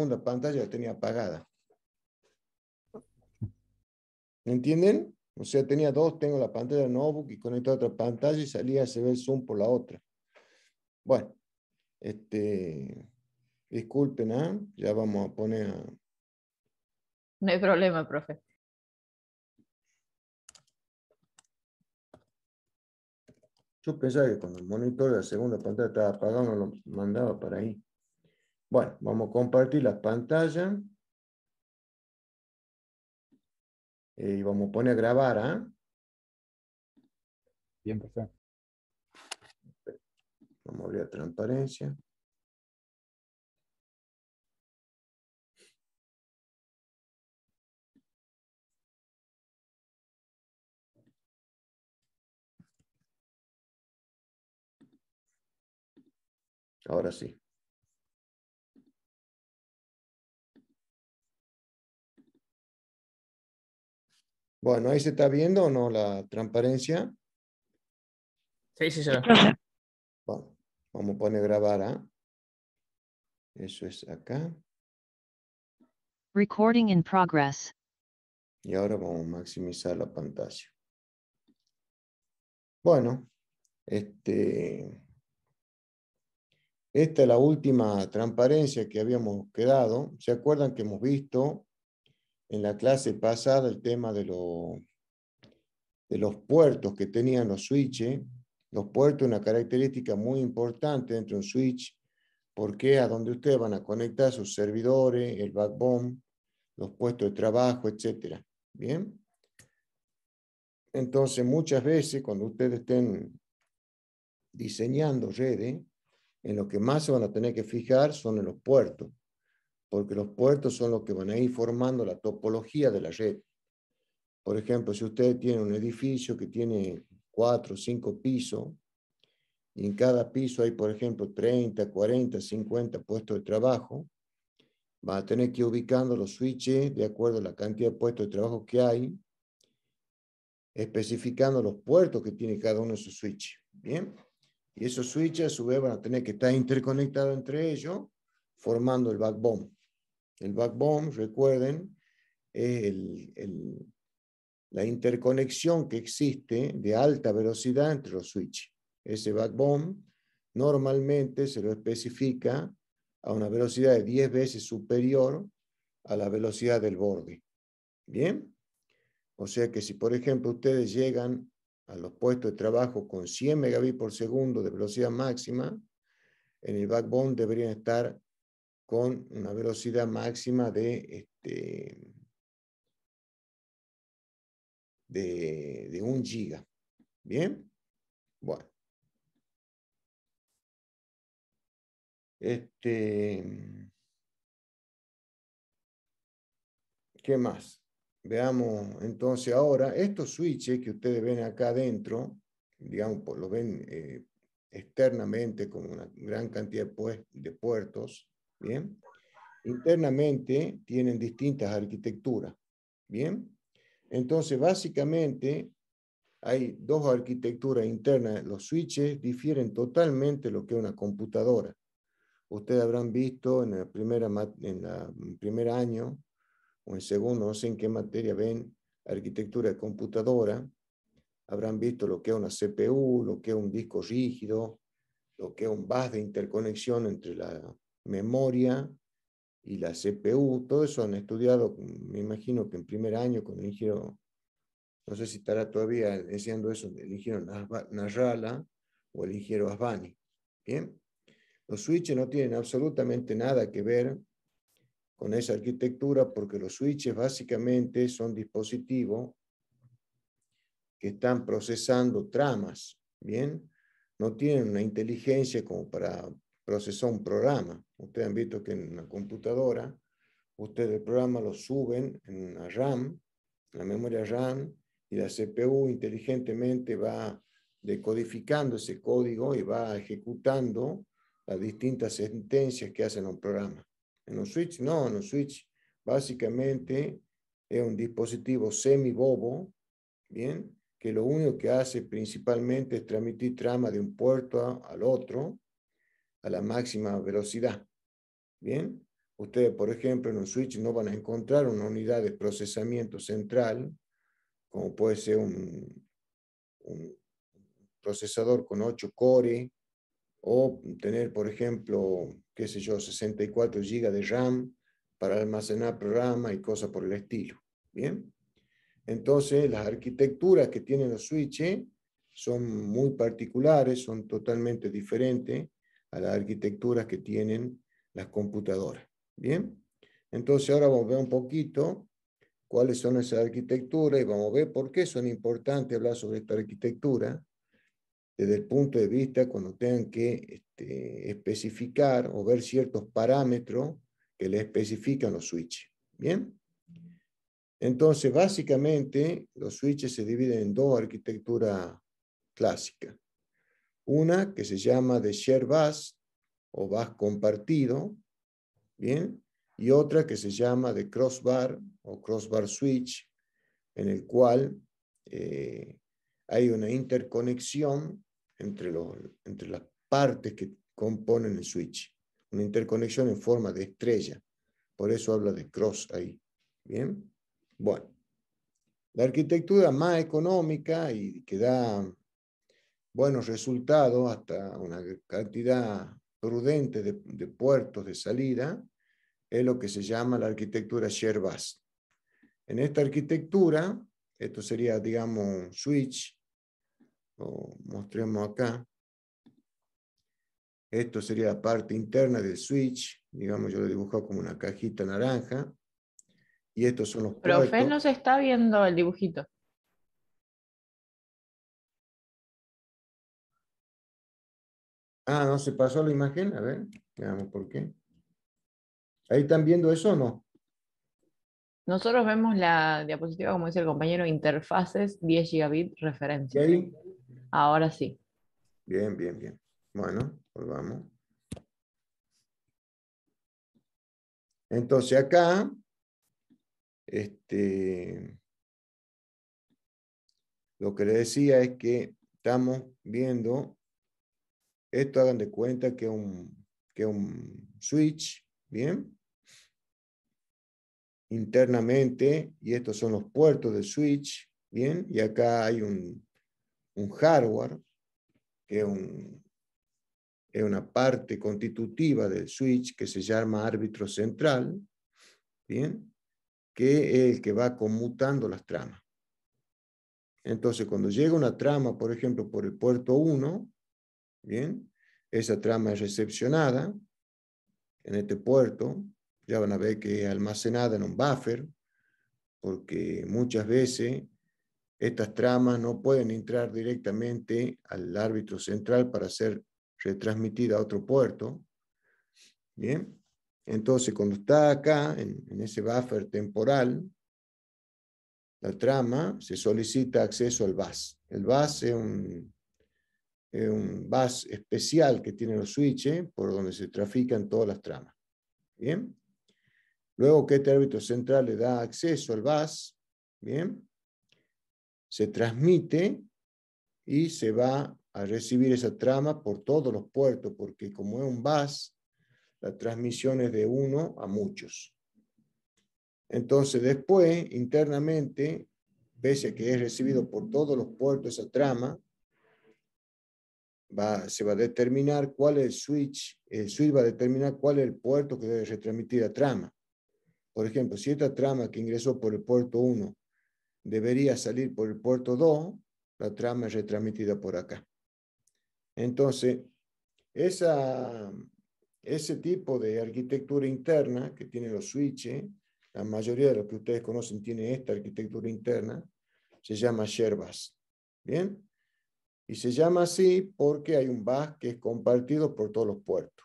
segunda pantalla la tenía apagada. ¿Me entienden? O sea, tenía dos, tengo la pantalla de notebook y conecto a otra pantalla y salía, se ve zoom por la otra. Bueno, este, disculpen, ¿ah? ya vamos a poner No hay problema, profe. Yo pensaba que cuando el monitor de la segunda pantalla estaba apagado, no lo mandaba para ahí. Bueno, vamos a compartir la pantalla. Eh, y vamos a poner a grabar, ¿ah? Bien, perfecto. Vamos a abrir la transparencia. Ahora sí. Bueno, ahí se está viendo o no la transparencia. Sí, sí, se ve. Bueno, vamos a poner grabar. ¿eh? Eso es acá. Recording in progress. Y ahora vamos a maximizar la pantalla. Bueno, este, esta es la última transparencia que habíamos quedado. ¿Se acuerdan que hemos visto en la clase pasada el tema de, de los puertos que tenían los switches. Los puertos, una característica muy importante dentro de un switch, porque a donde ustedes van a conectar sus servidores, el backbone, los puestos de trabajo, etc. Bien. Entonces, muchas veces cuando ustedes estén diseñando redes, en lo que más se van a tener que fijar son en los puertos porque los puertos son los que van a ir formando la topología de la red. Por ejemplo, si usted tiene un edificio que tiene cuatro o cinco pisos, y en cada piso hay, por ejemplo, 30, 40, 50 puestos de trabajo, va a tener que ir ubicando los switches de acuerdo a la cantidad de puestos de trabajo que hay, especificando los puertos que tiene cada uno de esos switches. Bien, y esos switches a van a tener que estar interconectados entre ellos, formando el backbone. El backbone, recuerden, es la interconexión que existe de alta velocidad entre los switches. Ese backbone normalmente se lo especifica a una velocidad de 10 veces superior a la velocidad del borde. ¿Bien? O sea que si, por ejemplo, ustedes llegan a los puestos de trabajo con 100 megabits por segundo de velocidad máxima, en el backbone deberían estar con una velocidad máxima de, este, de, de giga. ¿Bien? Bueno. Este, ¿Qué más? Veamos entonces ahora estos switches que ustedes ven acá adentro, digamos, pues, lo ven eh, externamente con una gran cantidad de, puertos Bien. Internamente tienen distintas arquitecturas. Bien. Entonces, básicamente hay dos arquitecturas internas. Los switches difieren totalmente lo que es una computadora. Ustedes habrán visto en el, primera, en primer año o en segundo, no sé en qué materia ven arquitectura de computadora. Habrán visto lo que es una CPU, lo que es un disco rígido, lo que es un bus de interconexión entre la, memoria y la CPU, todo eso han estudiado, me imagino que en primer año con el ingeniero, no sé si estará todavía enseñando eso, el ingeniero Narrala o el eligieron Asbani. Bien, los switches no tienen absolutamente nada que ver con esa arquitectura porque los switches básicamente son dispositivos que están procesando tramas, ¿bien? No tienen una inteligencia como para procesó un programa. Ustedes han visto que en una computadora, ustedes el programa lo suben en la RAM, la memoria RAM, y la CPU inteligentemente va decodificando ese código y va ejecutando las distintas sentencias que hacen un programa. En un switch, no, en un switch básicamente es un dispositivo semi-bobo, ¿bien? Que lo único que hace principalmente es transmitir trama de un puerto al otro a la máxima velocidad. Bien, ustedes, por ejemplo, en un switch no van a encontrar una unidad de procesamiento central, como puede ser un, procesador con 8 cores, o tener, por ejemplo, qué sé yo, 64 GB de RAM para almacenar programas y cosas por el estilo. Bien. Entonces, las arquitecturas que tienen los switches son muy particulares, son totalmente diferentes a las arquitecturas que tienen las computadoras. Bien, entonces ahora vamos a ver un poquito cuáles son esas arquitecturas y vamos a ver por qué son importantes hablar sobre esta arquitectura desde el punto de vista cuando tengan que este, especificar o ver ciertos parámetros que le especifican los switches. Bien. Entonces, básicamente, los switches se dividen en dos arquitecturas clásicas. Una que se llama de share bus o bus compartido, ¿bien? Y otra que se llama de crossbar o crossbar switch, en el cual eh, hay una interconexión entre, los, entre las partes que componen el switch. Una interconexión en forma de estrella. Por eso habla de cross ahí. Bien. Bueno. La arquitectura más económica y que da buenos resultados, hasta una cantidad prudente de, puertos de salida, es lo que se llama la arquitectura Sherbas. En esta arquitectura, esto sería, digamos, un switch, lo mostremos acá. Esto sería la parte interna del switch, digamos, yo lo he dibujado como una cajita naranja. Y estos son los Profe, puertos. no se está viendo el dibujito. Ah, no, se pasó la imagen. A ver, veamos por qué. ¿Ahí están viendo eso o no? Nosotros vemos la diapositiva, como dice el compañero, interfaces 10 gigabit referencia. Ahora sí. Bien, bien, bien. Bueno, volvamos. Pues Entonces acá, este, lo que le decía es que estamos viendo esto hagan de cuenta que un, que un switch, ¿bien? Internamente, y estos son los puertos del switch, ¿bien? Y acá hay un, hardware, que es, es una parte constitutiva del switch que se llama árbitro central, ¿bien? Que es el que va conmutando las tramas. Entonces, cuando llega una trama, por ejemplo, por el puerto 1, Bien, esa trama es recepcionada en este puerto. Ya van a ver que es almacenada en un buffer, porque muchas veces estas tramas no pueden entrar directamente al árbitro central para ser retransmitida a otro puerto. Bien, entonces cuando está acá, en, ese buffer temporal, la trama se solicita acceso al bus. El bus es un eh, un bus especial que tiene los switches eh, por donde se trafican todas las tramas. Bien. Luego que este árbitro central le da acceso al bus, bien, se transmite y se va a recibir esa trama por todos los puertos, porque como es un bus, la transmisión es de uno a muchos. Entonces después, internamente, pese a que es recibido por todos los puertos esa trama, va, se va a determinar cuál es el switch, el switch va a determinar cuál es el puerto que debe retransmitir la trama. Por ejemplo, si esta trama que ingresó por el puerto 1 debería salir por el puerto 2, la trama es retransmitida por acá. Entonces, esa, ese tipo de arquitectura interna que tiene los switches, la mayoría de los que ustedes conocen tiene esta arquitectura interna, se llama Sherbas. ¿Bien? Y se llama así porque hay un VAS que es compartido por todos los puertos.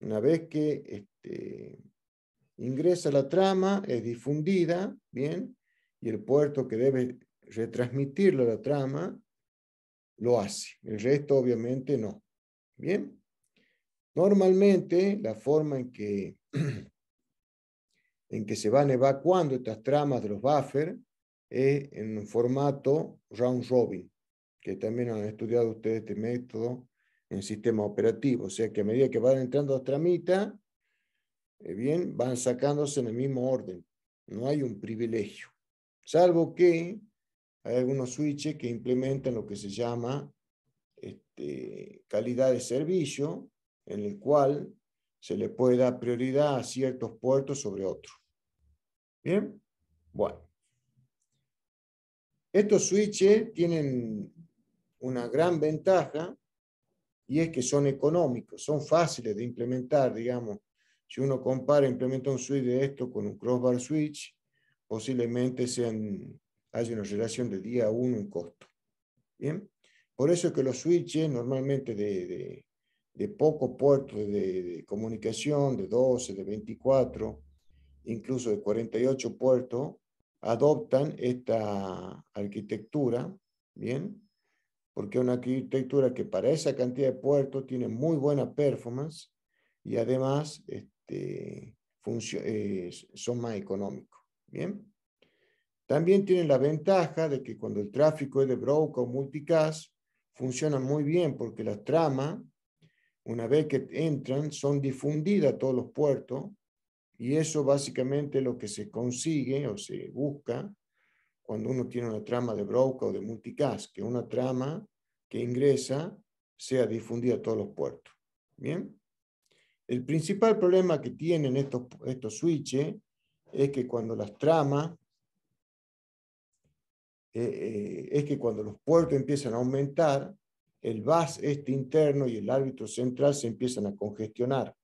Una vez que este, ingresa la trama, es difundida, ¿bien? Y el puerto que debe retransmitirla la trama, lo hace. El resto obviamente no. ¿Bien? Normalmente la forma en que, en que se van evacuando estas tramas de los buffers es en un formato round robin que también han estudiado ustedes este método en sistema operativo. O sea que a medida que van entrando a tramita, eh, bien, van sacándose en el mismo orden. No hay un privilegio. Salvo que hay algunos switches que implementan lo que se llama este, calidad de servicio, en el cual se le puede dar prioridad a ciertos puertos sobre otros. Bien, bueno. Estos switches tienen una gran ventaja y es que son económicos, son fáciles de implementar, digamos. Si uno compara, implementa un switch de esto con un crossbar switch, posiblemente sean, hay una relación de día a uno en costo. ¿Bien? Por eso es que los switches normalmente de, de, de pocos puertos de, de, comunicación, de 12, de 24, incluso de 48 puertos, adoptan esta arquitectura, ¿bien? porque es una arquitectura que para esa cantidad de puertos tiene muy buena performance y además este, eh, son más económicos. Bien. También tienen la ventaja de que cuando el tráfico es de broker o multicast, funcionan muy bien porque las tramas, una vez que entran, son difundidas a todos los puertos y eso básicamente es lo que se consigue o se busca cuando uno tiene una trama de broca o de multicast, que una trama que ingresa sea difundida a todos los puertos. Bien. El principal problema que tienen estos, estos switches es que cuando las tramas, eh, eh, es que cuando los puertos empiezan a aumentar, el bus este interno y el árbitro central se empiezan a congestionar.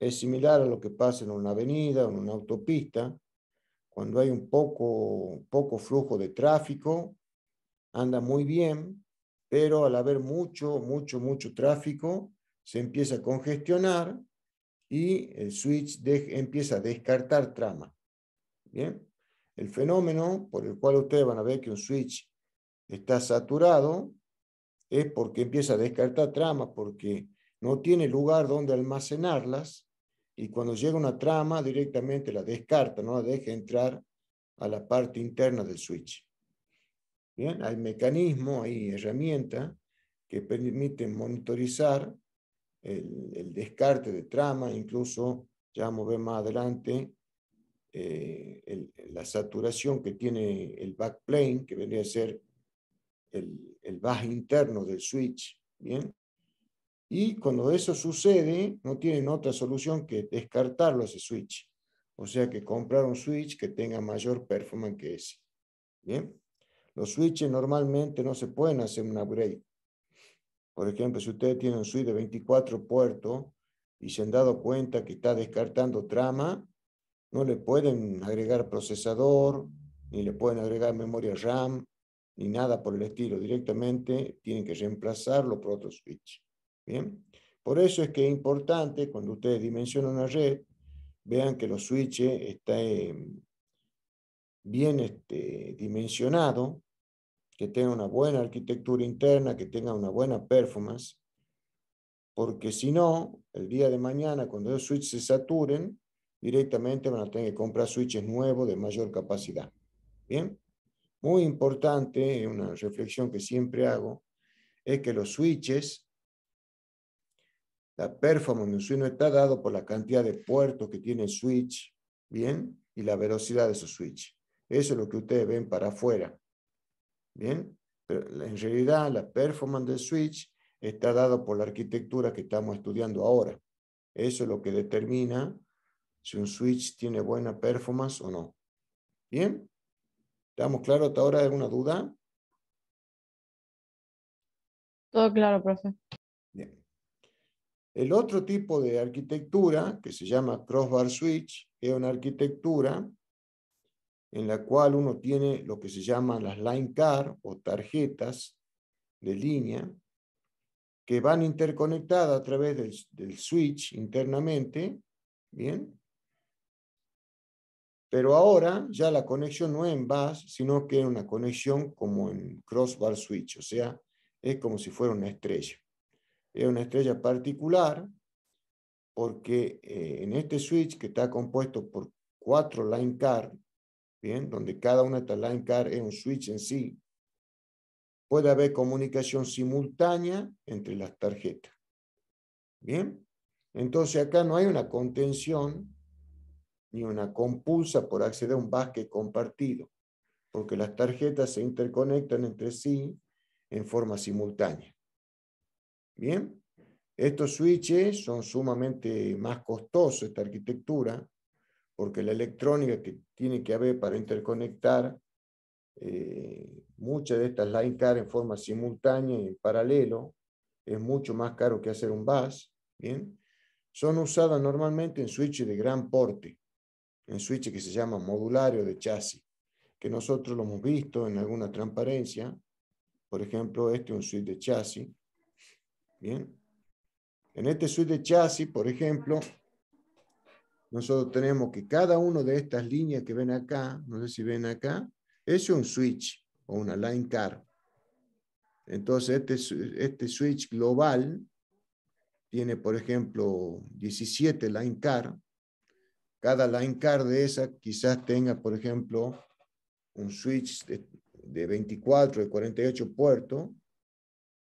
Es similar a lo que pasa en una avenida o en una autopista, cuando hay un poco, poco flujo de tráfico, anda muy bien, pero al haber mucho, mucho, mucho tráfico, se empieza a congestionar y el switch empieza a descartar trama. ¿Bien? El fenómeno por el cual ustedes van a ver que un switch está saturado es porque empieza a descartar tramas, porque no tiene lugar donde almacenarlas y cuando llega una trama directamente la descarta, no la deja entrar a la parte interna del switch. Bien, hay mecanismo, hay herramientas que permiten monitorizar el, descarte de trama, incluso ya vamos a ver más adelante eh, la saturación que tiene el backplane, que vendría a ser el, el bajo interno del switch, ¿bien? Y cuando eso sucede, no tienen otra solución que descartarlo ese switch. O sea que comprar un switch que tenga mayor performance que ese. Bien. Los switches normalmente no se pueden hacer un upgrade. Por ejemplo, si ustedes tienen un switch de 24 puertos y se han dado cuenta que está descartando trama, no le pueden agregar procesador, ni le pueden agregar memoria RAM, ni nada por el estilo. Directamente tienen que reemplazarlo por otro switch. Bien, por eso es que es importante cuando ustedes dimensionan una red, vean que los switches está em, bien este, dimensionado, que tenga una buena arquitectura interna, que tenga una buena performance, porque si no, el día de mañana, cuando los switches se saturen, directamente van a tener que comprar switches nuevos de mayor capacidad. Bien, muy importante, una reflexión que siempre hago, es que los switches la performance de un switch no está dado por la cantidad de puertos que tiene el switch, ¿bien? Y la velocidad de su switch. Eso es lo que ustedes ven para afuera, ¿bien? Pero en realidad la performance del switch está dado por la arquitectura que estamos estudiando ahora. Eso es lo que determina si un switch tiene buena performance o no. ¿Bien? ¿Estamos claros hasta ahora? ¿Alguna duda? Todo claro, profe. El otro tipo de arquitectura, que se llama crossbar switch, es una arquitectura en la cual uno tiene lo que se llaman las line car o tarjetas de línea que van interconectadas a través del, switch internamente, ¿bien? Pero ahora ya la conexión no es en bus, sino que es una conexión como en crossbar switch, o sea, es como si fuera una estrella es una estrella particular porque eh, en este switch que está compuesto por cuatro line card, ¿bien? donde cada una de estas line cards es un switch en sí, puede haber comunicación simultánea entre las tarjetas. ¿Bien? Entonces acá no hay una contención ni una compulsa por acceder a un basket compartido, porque las tarjetas se interconectan entre sí en forma simultánea. Bien, estos switches son sumamente más costosos, esta arquitectura, porque la electrónica que tiene que haber para interconectar eh, muchas de estas line car en forma simultánea y en paralelo es mucho más caro que hacer un bus. Bien, son usadas normalmente en switches de gran porte, en switches que se llaman modulario de chasis, que nosotros lo hemos visto en alguna transparencia. Por ejemplo, este es un switch de chasis Bien. En este switch de chasis, por ejemplo, nosotros tenemos que cada una de estas líneas que ven acá, no sé si ven acá, es un switch o una line car. Entonces, este, este switch global tiene, por ejemplo, 17 line car. Cada line car de esa quizás tenga, por ejemplo, un switch de, de 24, de 48 puertos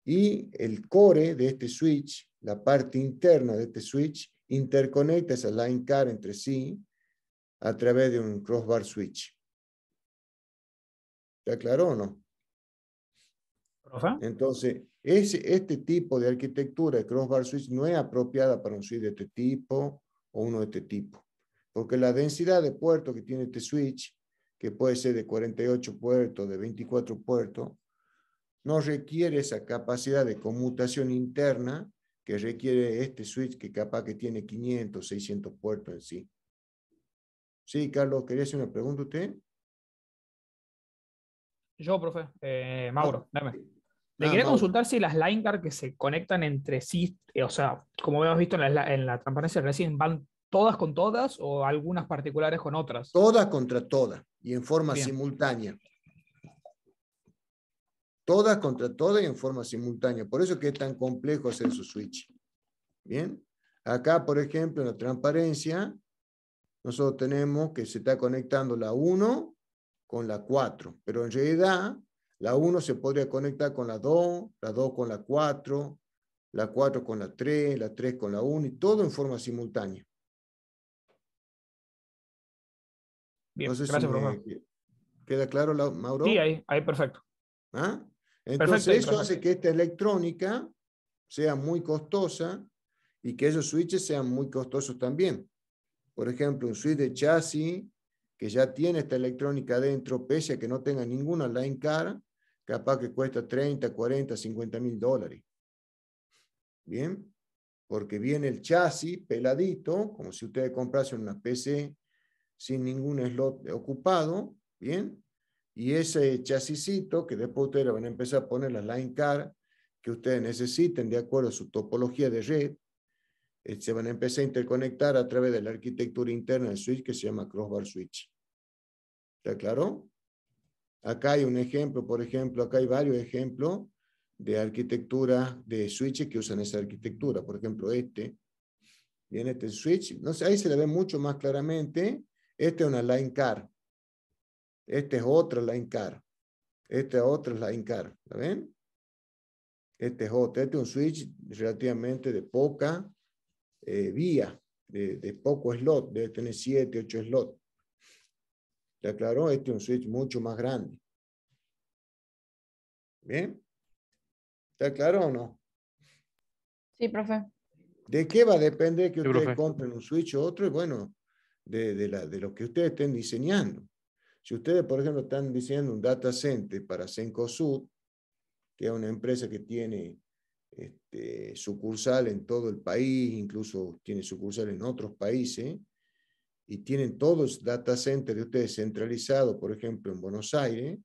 y el core de este switch, la parte interna de este switch, interconecta esa line car entre sí a través de un crossbar switch. ¿Está claro o no? Entonces, es este tipo de arquitectura de crossbar switch no es apropiada para un switch de este tipo o uno de este tipo, porque la densidad de puertos que tiene este switch, que puede ser de 48 puertos, de 24 puertos, no requiere esa capacidad de conmutación interna que requiere este switch que capaz que tiene 500, 600 puertos en sí. Sí, Carlos, ¿quería hacer una pregunta usted? Yo, profe, eh, Mauro, ah, dame. Le ah, quería consultar si las line card que se conectan entre sí, eh, o sea, como hemos visto en la, en transparencia recién, van todas con todas o algunas particulares con otras? Todas contra todas y en forma simultánea todas contra todas y en forma simultánea. Por eso que es tan complejo hacer su switch. Bien, acá por ejemplo en la transparencia, nosotros tenemos que se está conectando la 1 con la 4, pero en realidad la 1 se podría conectar con la 2, la 2 con la 4, la 4 con la 3, la 3 con la 1 y todo en forma simultánea. Bien, no sé gracias, si ¿Queda claro, Mauro? Sí, ahí, ahí perfecto. ¿Ah? Entonces eso hace que esta electrónica sea muy costosa y que esos switches sean muy costosos también. Por ejemplo, un switch de chasis que ya tiene esta electrónica dentro, pese a que no tenga ninguna line car, capaz que cuesta 30, 40, 50 mil dólares. Bien, porque viene el chasis peladito, como si ustedes comprasen una PC sin ningún slot ocupado, bien, y ese chasisito que después ustedes van a empezar a poner las line car que ustedes necesiten de acuerdo a su topología de red, eh, se van a empezar a interconectar a través de la arquitectura interna del switch que se llama crossbar switch. ¿Está claro? Acá hay un ejemplo, por ejemplo, acá hay varios ejemplos de arquitectura de switches que usan esa arquitectura. Por ejemplo, este. Bien, este switch. No sé, ahí se le ve mucho más claramente. Este es una line card. Este es otro line car. Este otro es la car. ¿La ven? Este es otro. Este es un switch relativamente de poca eh, vía, de, poco slot. Debe tener 7, 8 slots. ¿Te aclaró? Este es un switch mucho más grande. ¿Bien? ¿Está claro o no? Sí, profe. ¿De qué va a depender que ustedes compren un switch o otro? bueno, de, de, la, de lo que ustedes estén diseñando. Si ustedes, por ejemplo, están diseñando un data center para Cencosud, que es una empresa que tiene este, sucursal en todo el país, incluso tiene sucursal en otros países, y tienen todos data centers de ustedes centralizados, por ejemplo, en Buenos Aires,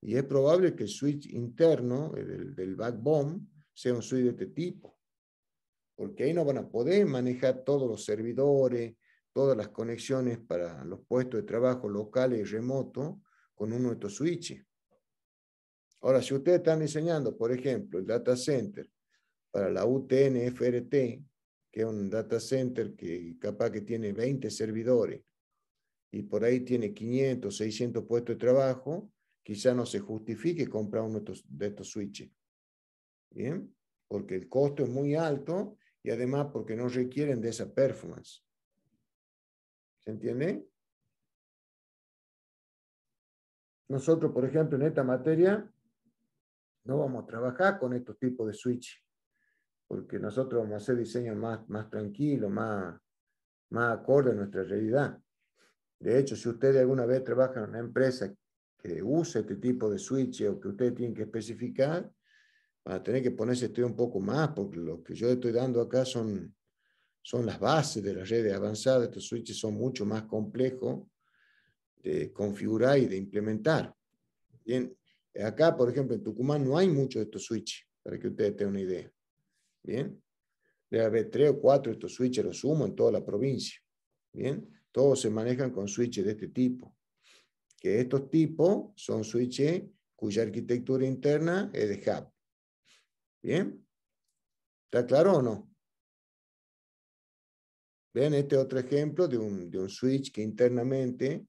y es probable que el switch interno del, del backbone sea un switch de este tipo, porque ahí no van a poder manejar todos los servidores, todas las conexiones para los puestos de trabajo locales y remoto con uno de estos switches. Ahora, si ustedes están diseñando, por ejemplo, el data center para la UTN-FRT, que es un data center que capaz que tiene 20 servidores y por ahí tiene 500, 600 puestos de trabajo, quizá no se justifique comprar uno de estos, de estos switches. ¿Bien? Porque el costo es muy alto y además porque no requieren de esa performance. ¿Se entiende? Nosotros, por ejemplo, en esta materia no vamos a trabajar con estos tipos de switch, porque nosotros vamos a hacer diseños más, más tranquilos, más, más acorde a nuestra realidad. De hecho, si ustedes alguna vez trabajan en una empresa que usa este tipo de switches o que ustedes tienen que especificar, van a tener que ponerse a un poco más, porque lo que yo estoy dando acá son son las bases de las redes avanzadas. Estos switches son mucho más complejos de configurar y de implementar. Bien, acá, por ejemplo, en Tucumán no hay muchos de estos switches, para que ustedes tengan una idea. Bien, debe haber tres o cuatro de estos switches, los sumo, en toda la provincia. Bien, todos se manejan con switches de este tipo. Que estos tipos son switches cuya arquitectura interna es de hub. ¿Bien? ¿Está claro o no? Vean este otro ejemplo de un, de un switch que internamente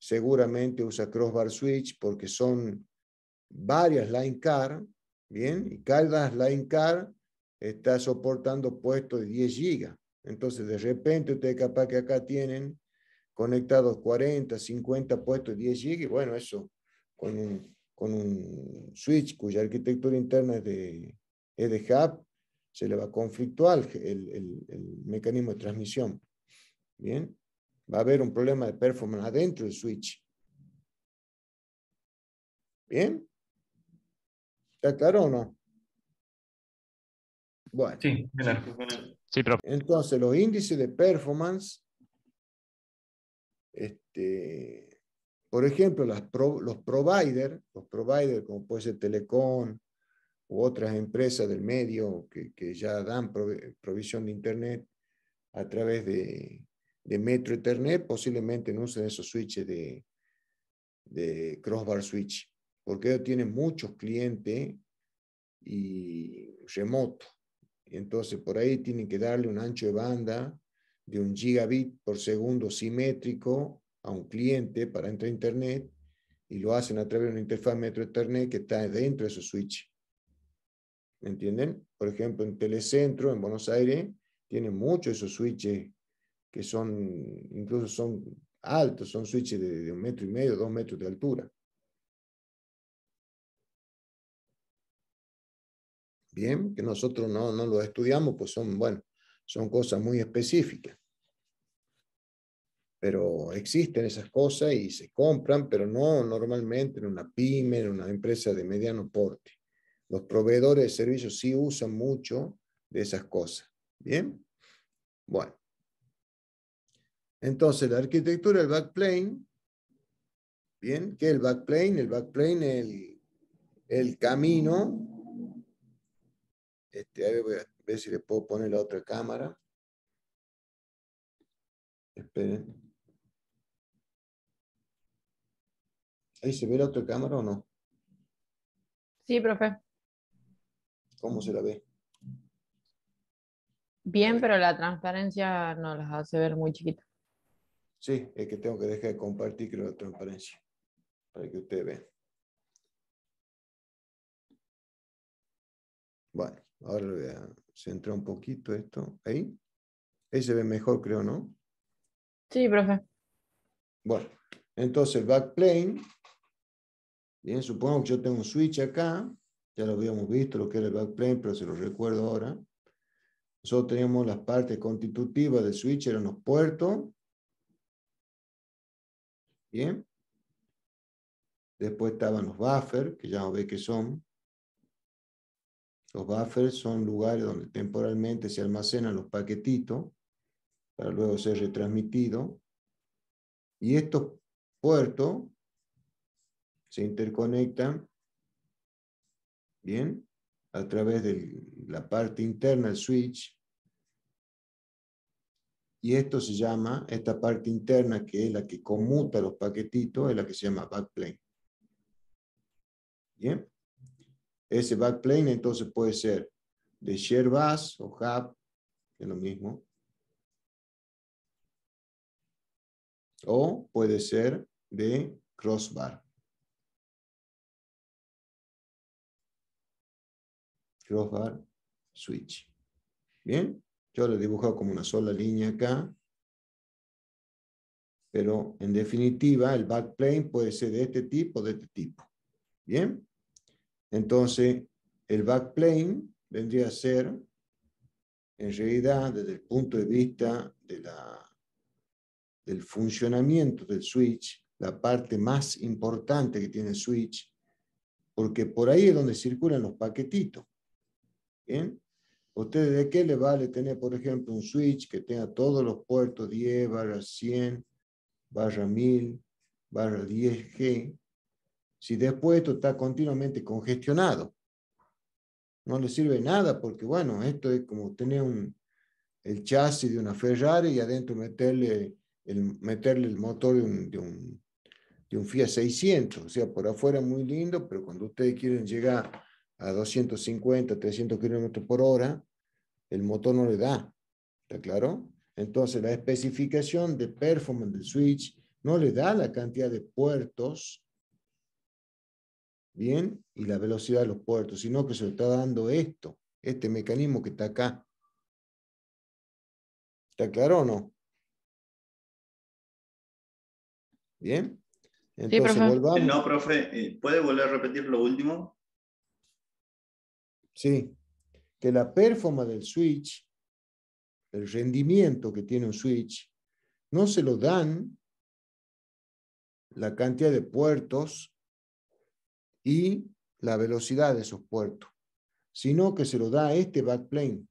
seguramente usa crossbar switch porque son varias line car, ¿bien? Y cada line car está soportando puestos de 10 gigas. Entonces, de repente, ustedes capaz que acá tienen conectados 40, 50 puestos de 10 gigas, y bueno, eso con un, con un switch cuya arquitectura interna es de, es de hub, se le va a conflictuar el, mecanismo de transmisión. Bien, va a haber un problema de performance adentro del switch. Bien, ¿está claro o no? Bueno, sí, claro. entonces los índices de performance, este, por ejemplo, los providers, los providers como puede ser Telecom, otras empresas del medio que, ya dan provisión de Internet a través de, de Metro Ethernet, posiblemente no usen esos switches de, crossbar switch, porque ellos tienen muchos clientes y remoto. Entonces, por ahí tienen que darle un ancho de banda de un gigabit por segundo simétrico a un cliente para entrar a Internet y lo hacen a través de una interfaz Metro Ethernet que está dentro de su switch. ¿entienden? Por ejemplo, en Telecentro, en Buenos Aires, tiene muchos esos switches que son, incluso son altos, son switches de, un metro y medio, dos metros de altura. Bien, que nosotros no, no los estudiamos, pues son, bueno, son cosas muy específicas. Pero existen esas cosas y se compran, pero no normalmente en una pyme, en una empresa de mediano porte. Los proveedores de servicios sí usan mucho de esas cosas. ¿Bien? Bueno. Entonces, la arquitectura del backplane, ¿bien? ¿Qué es el backplane? El backplane es el, camino. Este, a ver si le puedo poner la otra cámara. Esperen. ¿Ahí se ve la otra cámara o no? Sí, profe. ¿Cómo se la ve? Bien, pero la transparencia nos las hace ver muy chiquita. Sí, es que tengo que dejar de compartir, creo, la transparencia, para que ustedes vean. Bueno, ahora voy a centrar un poquito esto. Ahí. Ahí se ve mejor, creo, ¿no? Sí, profe. Bueno, entonces backplane. Bien, supongo que yo tengo un switch acá ya lo habíamos visto, lo que era el backplane, pero se lo recuerdo ahora. Nosotros teníamos las partes constitutivas del switch, eran los puertos. Bien. Después estaban los buffers, que ya ve que son. Los buffers son lugares donde temporalmente se almacenan los paquetitos para luego ser retransmitidos. Y estos puertos se interconectan bien, a través de la parte interna, el switch. Y esto se llama, esta parte interna que es la que conmuta los paquetitos, es la que se llama backplane. Bien. Ese backplane entonces puede ser de share bus o hub, que es lo mismo. O puede ser de crossbar. crossbar switch. Bien, yo lo he dibujado como una sola línea acá. Pero en definitiva, el backplane puede ser de este tipo de este tipo. Bien, entonces el backplane vendría a ser, en realidad, desde el punto de vista de la, del funcionamiento del switch, la parte más importante que tiene el switch, porque por ahí es donde circulan los paquetitos. ¿Bien? ¿Ustedes de qué le vale tener, por ejemplo, un switch que tenga todos los puertos 10, barra 100, barra 1000, barra 10G, si después esto está continuamente congestionado? No le sirve nada porque, bueno, esto es como tener un, el chasis de una Ferrari y adentro meterle el, meterle el motor de un, de un, de un Fiat 600. O sea, por afuera muy lindo, pero cuando ustedes quieren llegar a 250, 300 kilómetros por hora, el motor no le da. ¿Está claro? Entonces, la especificación de performance del switch no le da la cantidad de puertos, bien, y la velocidad de los puertos, sino que se le está dando esto, este mecanismo que está acá. ¿Está claro o no? Bien. Entonces, No, profe, eh, ¿puede volver a repetir lo último? ¿sí? que la performance del switch, el rendimiento que tiene un switch, no se lo dan la cantidad de puertos y la velocidad de esos puertos, sino que se lo da este backplane.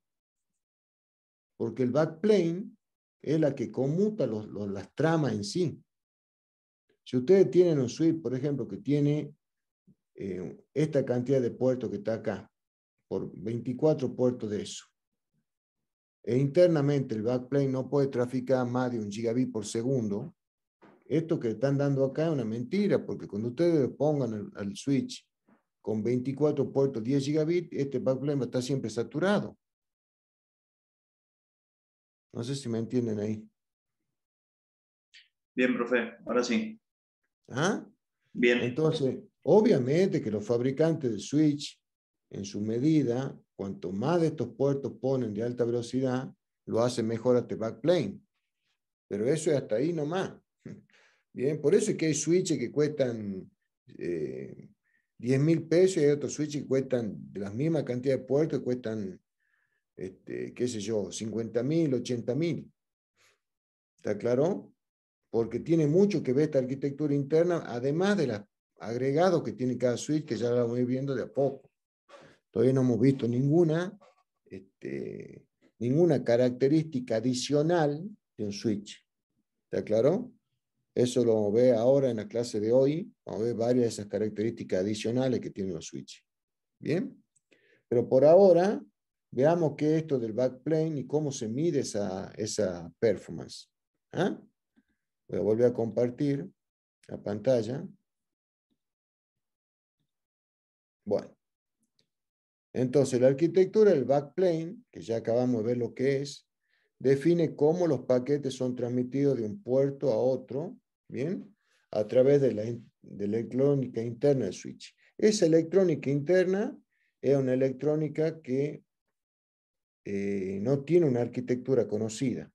Porque el backplane es la que conmuta las tramas en sí. Si ustedes tienen un switch, por ejemplo, que tiene eh, esta cantidad de puertos que está acá, por 24 puertos de eso. E internamente el backplane no puede traficar más de un gigabit por segundo. Esto que están dando acá es una mentira, porque cuando ustedes pongan al, switch con 24 puertos, 10 gigabit, este backplane va a estar siempre saturado. No sé si me entienden ahí. Bien, profe, ahora sí. ¿Ah? Bien. Entonces, obviamente que los fabricantes de switch en su medida, cuanto más de estos puertos ponen de alta velocidad, lo hace mejor este backplane. Pero eso es hasta ahí nomás. Bien, por eso es que hay switches que cuestan eh, 10 mil pesos y hay otros switches que cuestan la misma cantidad de puertos, que cuestan, este, qué sé yo, 50 mil, 80 mil. ¿Está claro? Porque tiene mucho que ver esta arquitectura interna, además de los agregados que tiene cada switch, que ya la voy viendo de a poco. Todavía no hemos visto ninguna, este, ninguna característica adicional de un switch. ¿Está claro? Eso lo ve ahora en la clase de hoy. Vamos a ver varias de esas características adicionales que tiene un switch. Bien. Pero por ahora, veamos qué es esto del backplane y cómo se mide esa, esa performance. ¿Ah? Voy a volver a compartir la pantalla. Bueno. Entonces, la arquitectura del backplane, que ya acabamos de ver lo que es, define cómo los paquetes son transmitidos de un puerto a otro, ¿bien? A través de la, electrónica interna del switch. Esa electrónica interna es una electrónica que eh, no tiene una arquitectura conocida,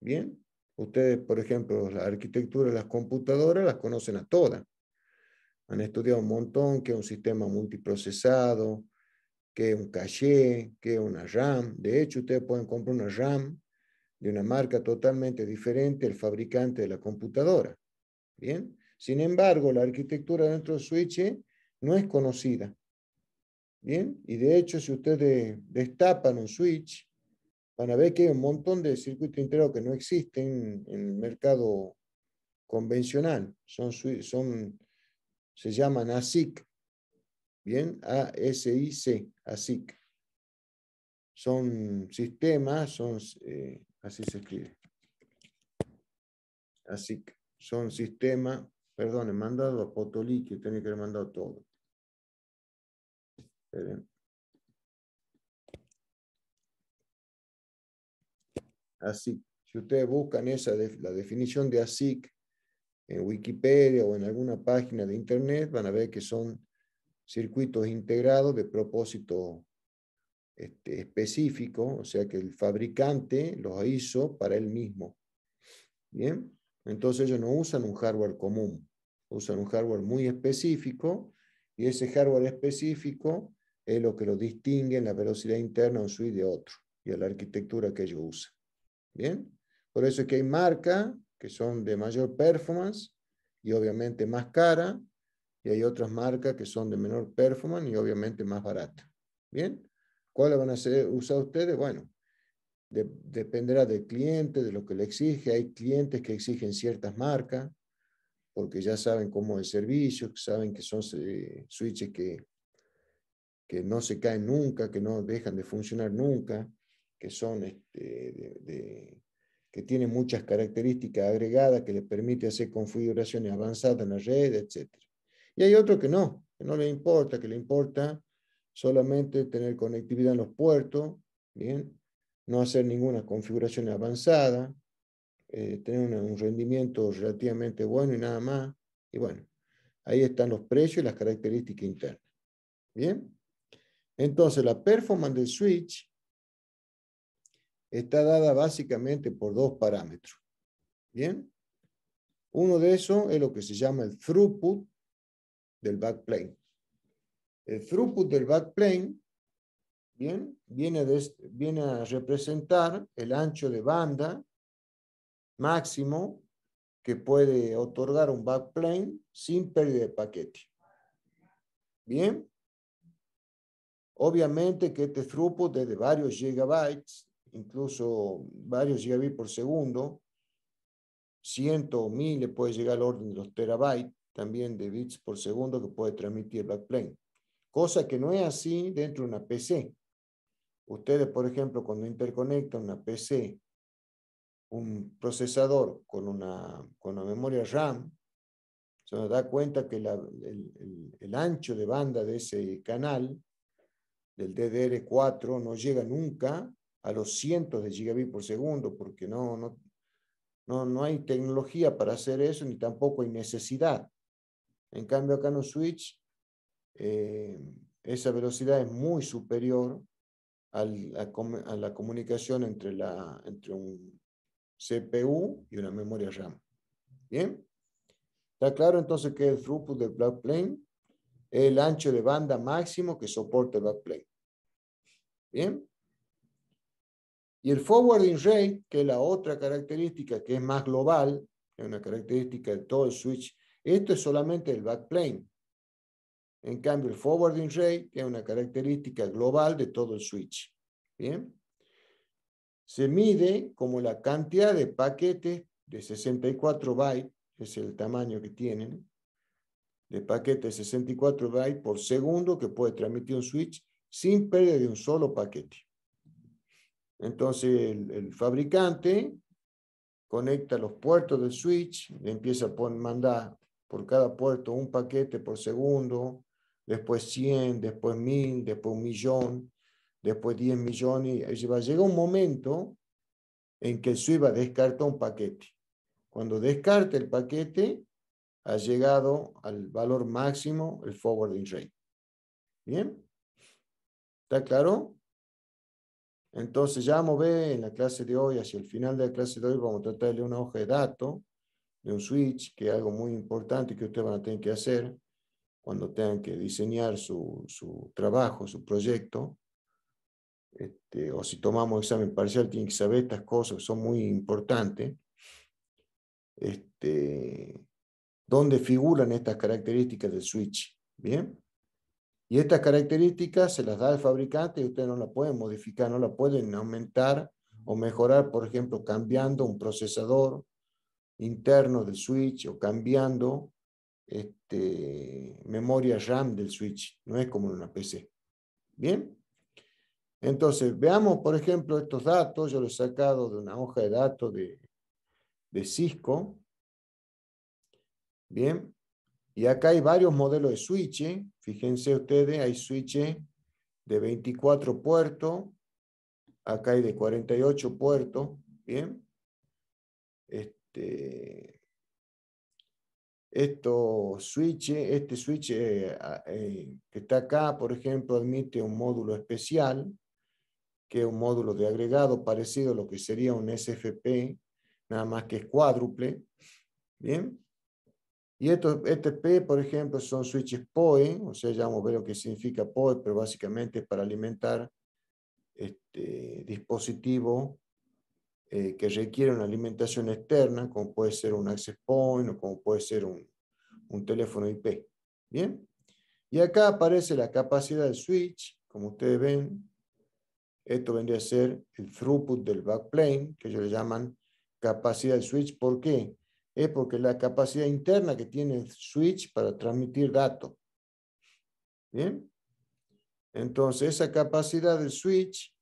¿bien? Ustedes, por ejemplo, la arquitectura de las computadoras las conocen a todas. Han estudiado un montón, que es un sistema multiprocesado, que es un caché, que es una RAM. De hecho, ustedes pueden comprar una RAM de una marca totalmente diferente al fabricante de la computadora. Bien. Sin embargo, la arquitectura dentro del Switch no es conocida. Bien. Y de hecho, si ustedes destapan un Switch, van a ver que hay un montón de circuitos integrados que no existen en el mercado convencional. Son, son, se llaman ASIC, Bien, ASIC, ASIC. Son sistemas, son, eh, así se escribe. ASIC. Son sistemas, perdón, he mandado a Potolí, que que haber mandado todo. Esperen. ASIC. Si ustedes buscan esa, la definición de ASIC en Wikipedia o en alguna página de internet, van a ver que son circuitos integrados de propósito este, específico, o sea que el fabricante los hizo para él mismo. Bien, entonces ellos no usan un hardware común, usan un hardware muy específico y ese hardware específico es lo que lo distingue en la velocidad interna de un switch de otro y a la arquitectura que ellos usan. Bien, por eso es que hay marcas que son de mayor performance y obviamente más cara, y hay otras marcas que son de menor performance y obviamente más baratas. ¿Bien? ¿Cuáles van a ser, usar ustedes? Bueno, dependerá del cliente, de lo que le exige. Hay clientes que exigen ciertas marcas porque ya saben cómo es el servicio, saben que son eh, switches que, que no se caen nunca, que no dejan de funcionar nunca, que son este, de, que tienen muchas características agregadas que les permite hacer configuraciones avanzadas en la red, etc. Y hay otro que no, que no le importa, que le importa solamente tener conectividad en los puertos, ¿bien? no hacer ninguna configuración avanzada, eh, tener un rendimiento relativamente bueno y nada más. Y bueno, ahí están los precios y las características internas. ¿Bien? Entonces, la performance del switch está dada básicamente por dos parámetros. ¿Bien? Uno de esos es lo que se llama el throughput, del backplane. El throughput del backplane ¿bien? Viene, de, viene a representar el ancho de banda máximo que puede otorgar un backplane sin pérdida de paquete. Bien. Obviamente que este throughput es de varios gigabytes, incluso varios gigabits por segundo, ciento o le puede llegar al orden de los terabytes también de bits por segundo que puede transmitir backplane. Cosa que no es así dentro de una PC. Ustedes, por ejemplo, cuando interconectan una PC, un procesador con una, con una memoria RAM, se nos da cuenta que el, ancho de banda de ese canal, del DDR4, no llega nunca a los cientos de gigabits por segundo, porque no, no, no hay tecnología para hacer eso, ni tampoco hay necesidad. En cambio, acá en un switch, eh, esa velocidad es muy superior a, la comunicación entre, la, entre un CPU y una memoria RAM. ¿Bien? ¿Está claro entonces que el throughput del backplane es el ancho de banda máximo que soporta el backplane? ¿Bien? Y el forwarding rate, que es la otra característica que es más global, es una característica de todo el switch esto es solamente el backplane. En cambio, el forwarding rate, es una característica global de todo el switch. Bien. Se mide como la cantidad de paquetes de 64 bytes, es el tamaño que tienen, de paquetes de 64 bytes por segundo que puede transmitir un switch sin pérdida de un solo paquete. Entonces el, fabricante conecta los puertos del switch, le empieza a mandar por cada puerto un paquete por segundo, después 100, después 1000, después un millón, después 10 millones. Y va un momento en que el SWIFT va un paquete. Cuando descarta el paquete, ha llegado al valor máximo el forwarding rate. ¿Bien? ¿Está claro? Entonces ya vamos a ver en la clase de hoy, hacia el final de la clase de hoy, vamos a tratar de leer una hoja de datos de un switch, que es algo muy importante que ustedes van a tener que hacer cuando tengan que diseñar su, su trabajo, su proyecto. Este, o si tomamos examen parcial, tienen que saber estas cosas, son muy importantes. Este, ¿Dónde figuran estas características del switch? Bien. Y estas características se las da el fabricante y ustedes no las pueden modificar, no las pueden aumentar o mejorar, por ejemplo, cambiando un procesador interno del switch o cambiando este, memoria RAM del switch. No es como en una PC. ¿Bien? Entonces, veamos, por ejemplo, estos datos. Yo los he sacado de una hoja de datos de, de Cisco. Bien. Y acá hay varios modelos de switch. ¿eh? Fíjense ustedes, hay switches de 24 puertos. Acá hay de 48 puertos. Bien este, estos switches, este switch eh, eh, que está acá, por ejemplo, admite un módulo especial, que es un módulo de agregado parecido a lo que sería un SFP, nada más que es cuádruple. Bien. Y estos, este P, por ejemplo, son switches POE, o sea, ya vamos a ver lo que significa POE, pero básicamente es para alimentar este dispositivo eh, que requiere una alimentación externa, como puede ser un access point o como puede ser un, un teléfono IP. Bien. Y acá aparece la capacidad del switch, como ustedes ven. Esto vendría a ser el throughput del backplane, que ellos le llaman capacidad del switch. ¿Por qué? Es porque la capacidad interna que tiene el switch para transmitir datos. ¿Bien? Entonces, esa capacidad del switch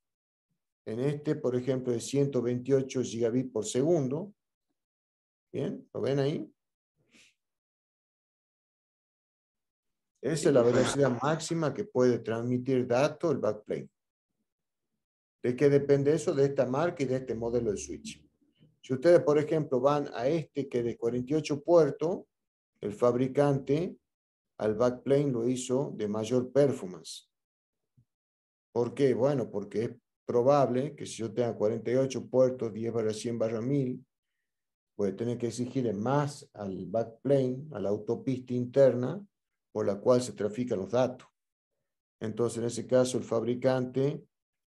en este, por ejemplo, de 128 gigabits por segundo. ¿Bien? ¿Lo ven ahí? Esa es la velocidad máxima que puede transmitir datos el backplane. ¿De qué depende eso? De esta marca y de este modelo de switch. Si ustedes, por ejemplo, van a este que de 48 puertos, el fabricante al backplane lo hizo de mayor performance. ¿Por qué? Bueno, porque es probable que si yo tenga 48 puertos, 10 barra 100 barra 1000, puede tener que exigirle más al backplane, a la autopista interna por la cual se trafican los datos. Entonces, en ese caso, el fabricante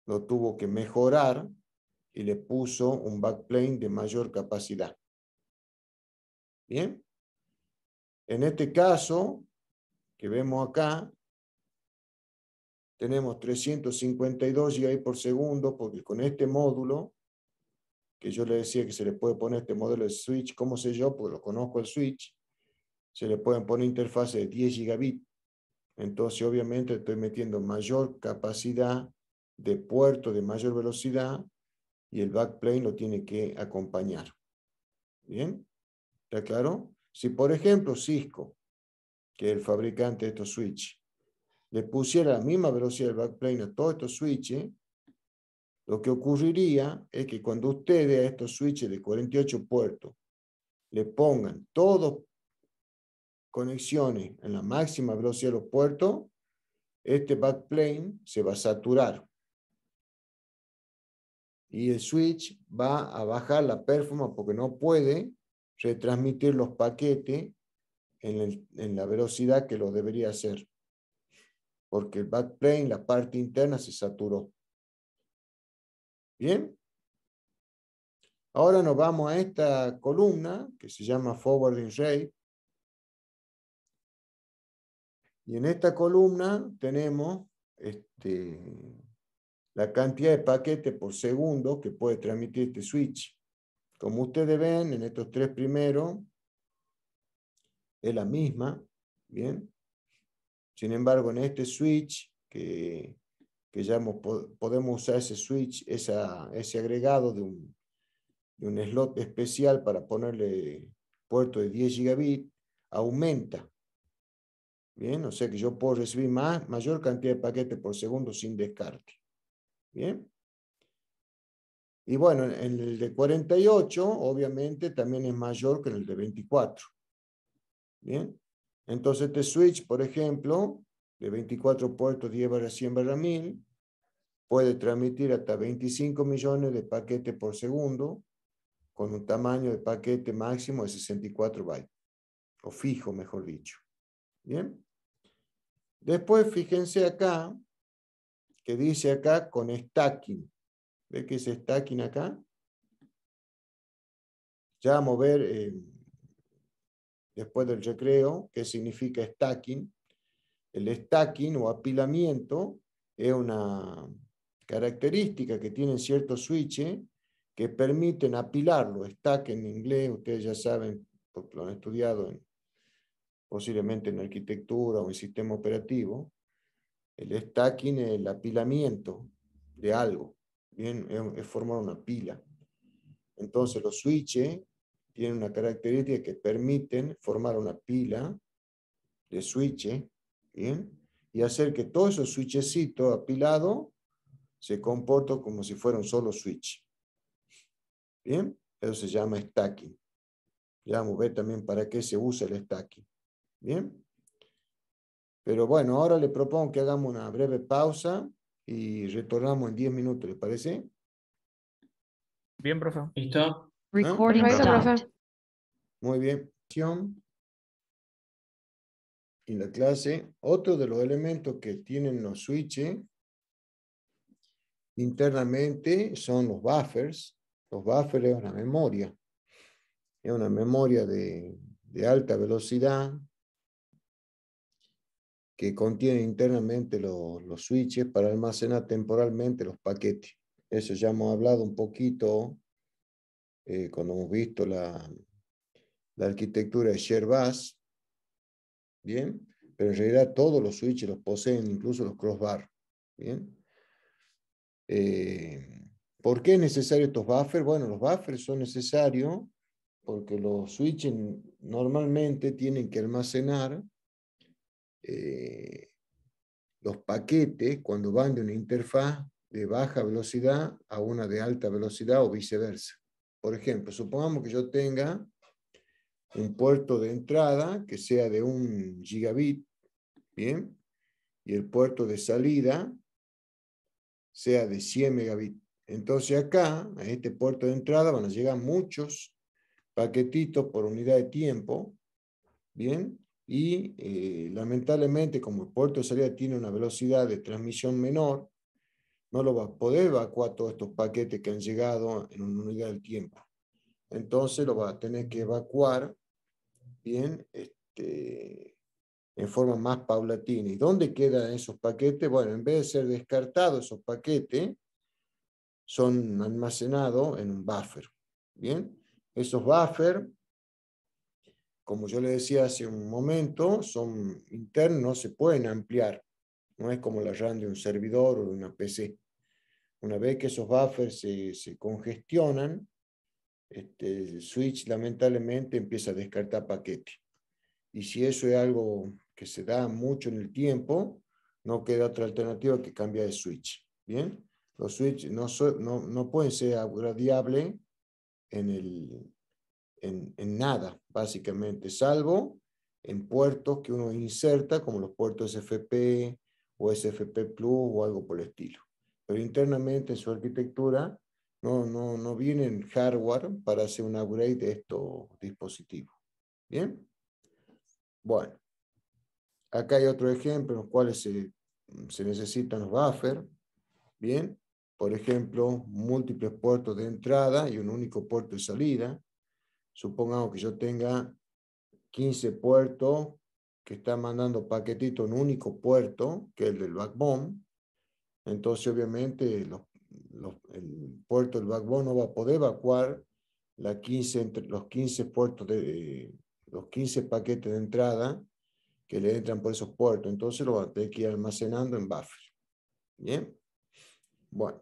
lo tuvo que mejorar y le puso un backplane de mayor capacidad. Bien. En este caso, que vemos acá, tenemos 352 GB por segundo, porque con este módulo, que yo le decía que se le puede poner este modelo de switch, ¿cómo sé yo? Porque lo conozco el switch, se le pueden poner interfaces de 10 gigabit. Entonces, obviamente, estoy metiendo mayor capacidad de puerto de mayor velocidad y el backplane lo tiene que acompañar. ¿Bien? ¿Está claro? Si, por ejemplo, Cisco, que es el fabricante de estos switches, le pusiera la misma velocidad del backplane a todos estos switches, lo que ocurriría es que cuando ustedes a estos switches de 48 puertos le pongan todos conexiones en la máxima velocidad de los puertos, este backplane se va a saturar. Y el switch va a bajar la performance porque no puede retransmitir los paquetes en la velocidad que lo debería hacer porque el backplane, la parte interna, se saturó. Bien. Ahora nos vamos a esta columna que se llama forwarding rate. Y en esta columna tenemos este, la cantidad de paquetes por segundo que puede transmitir este switch. Como ustedes ven, en estos tres primeros es la misma, ¿bien? Sin embargo, en este switch, que, que ya podemos usar ese switch, esa, ese agregado de un, de un slot especial para ponerle puerto de 10 gigabit, aumenta. Bien, o sea que yo puedo recibir más, mayor cantidad de paquetes por segundo sin descarte. Bien. Y bueno, en el de 48, obviamente, también es mayor que en el de 24. Bien. Entonces este switch, por ejemplo, de 24 puertos 10 barra 100 barra 1000, puede transmitir hasta 25 millones de paquetes por segundo con un tamaño de paquete máximo de 64 bytes, o fijo, mejor dicho. Bien. Después, fíjense acá, que dice acá con stacking. ¿Ve que es stacking acá? Ya mover después del recreo, que significa stacking. El stacking o apilamiento es una característica que tienen ciertos switches que permiten apilarlo. Stack en inglés, ustedes ya saben, porque lo han estudiado posiblemente en arquitectura o en sistema operativo. El stacking es el apilamiento de algo. Bien, es formar una pila. Entonces los switches tienen una característica que permiten formar una pila de switch, ¿bien? Y hacer que todos esos switches apilado se comporten como si fuera un solo switch. ¿Bien? Eso se llama stacking. Ya vamos a ver también para qué se usa el stacking. ¿Bien? Pero bueno, ahora le propongo que hagamos una breve pausa y retornamos en 10 minutos, ¿le parece? Bien, profe. ¿Listo? ¿Eh? Muy bien. en la clase, otro de los elementos que tienen los switches internamente son los buffers. Los buffers es una memoria. Es una memoria de, alta velocidad que contiene internamente los switches para almacenar temporalmente los paquetes. Eso ya hemos hablado un poquito eh, cuando hemos visto la, la arquitectura de Sherbaz, ¿bien? Pero en realidad todos los switches los poseen, incluso los crossbar, ¿bien? Eh, ¿Por qué es necesario estos buffers? Bueno, los buffers son necesarios porque los switches normalmente tienen que almacenar eh, los paquetes cuando van de una interfaz de baja velocidad a una de alta velocidad o viceversa. Por ejemplo, supongamos que yo tenga un puerto de entrada que sea de un gigabit, ¿bien? Y el puerto de salida sea de 100 megabit Entonces acá, a este puerto de entrada, van a llegar muchos paquetitos por unidad de tiempo, ¿bien? Y eh, lamentablemente, como el puerto de salida tiene una velocidad de transmisión menor, no lo va a poder evacuar todos estos paquetes que han llegado en una unidad de tiempo. Entonces lo va a tener que evacuar bien este, en forma más paulatina. ¿Y dónde quedan esos paquetes? Bueno, en vez de ser descartados esos paquetes, son almacenados en un buffer. Bien, esos buffers como yo le decía hace un momento, son internos, se pueden ampliar. No es como la RAM de un servidor o de una PC. Una vez que esos buffers se, congestionan, este, el switch lamentablemente empieza a descartar paquetes. Y si eso es algo que se da mucho en el tiempo, no queda otra alternativa que cambiar de switch. Bien, los switches no, pueden ser upgradeables en, en, en nada, básicamente, salvo en puertos que uno inserta, como los puertos SFP o SFP Plus o algo por el estilo pero internamente en su arquitectura no, no, no vienen hardware para hacer un upgrade de estos dispositivos. ¿Bien? Bueno, acá hay otro ejemplo en los cuales se, se necesitan los buffers. ¿Bien? Por ejemplo, múltiples puertos de entrada y un único puerto de salida. Supongamos que yo tenga 15 puertos que están mandando paquetitos en un único puerto, que es el del backbone. Entonces, obviamente, el puerto del Backbone no va a poder evacuar la 15, los 15 puertos de, los 15 paquetes de entrada que le entran por esos puertos. Entonces, lo va a tener que ir almacenando en buffer. Bien. Bueno.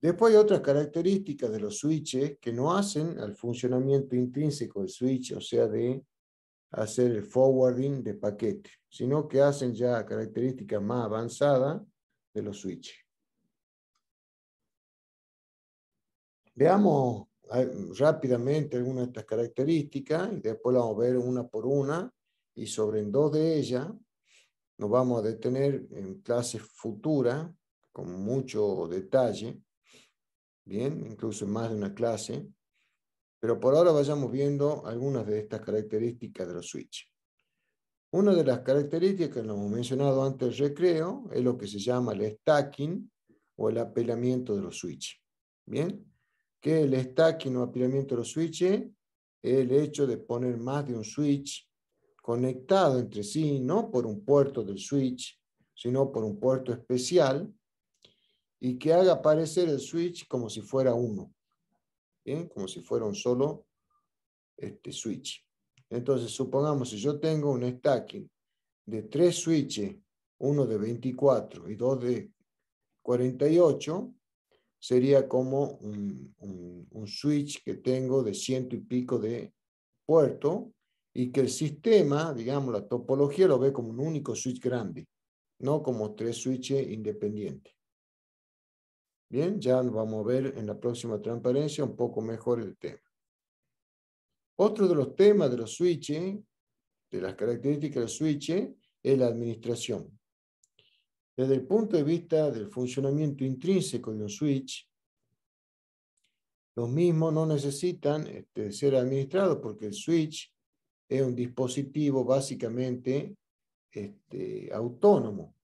Después hay otras características de los switches que no hacen al funcionamiento intrínseco del switch, o sea, de hacer el forwarding de paquetes sino que hacen ya características más avanzadas de los switches. Veamos rápidamente algunas de estas características y después vamos a ver una por una y sobre dos de ellas nos vamos a detener en clases futuras con mucho detalle, bien, incluso más de una clase. Pero por ahora vayamos viendo algunas de estas características de los switches. Una de las características que hemos mencionado antes del recreo es lo que se llama el stacking o el apelamiento de los switches. ¿Bien? Que el stacking o apelamiento de los switches es el hecho de poner más de un switch conectado entre sí, no por un puerto del switch, sino por un puerto especial, y que haga aparecer el switch como si fuera uno como si fuera un solo este, switch. Entonces, supongamos, si yo tengo un stacking de tres switches, uno de 24 y dos de 48, sería como un, un switch que tengo de ciento y pico de puertos y que el sistema, digamos, la topología lo ve como un único switch grande, no como tres switches independientes. Bien, ya vamos a ver en la próxima transparencia un poco mejor el tema. Otro de los temas de los switches, de las características del switch, es la administración. Desde el punto de vista del funcionamiento intrínseco de un switch, los mismos no necesitan este, ser administrados porque el switch es un dispositivo básicamente este, autónomo.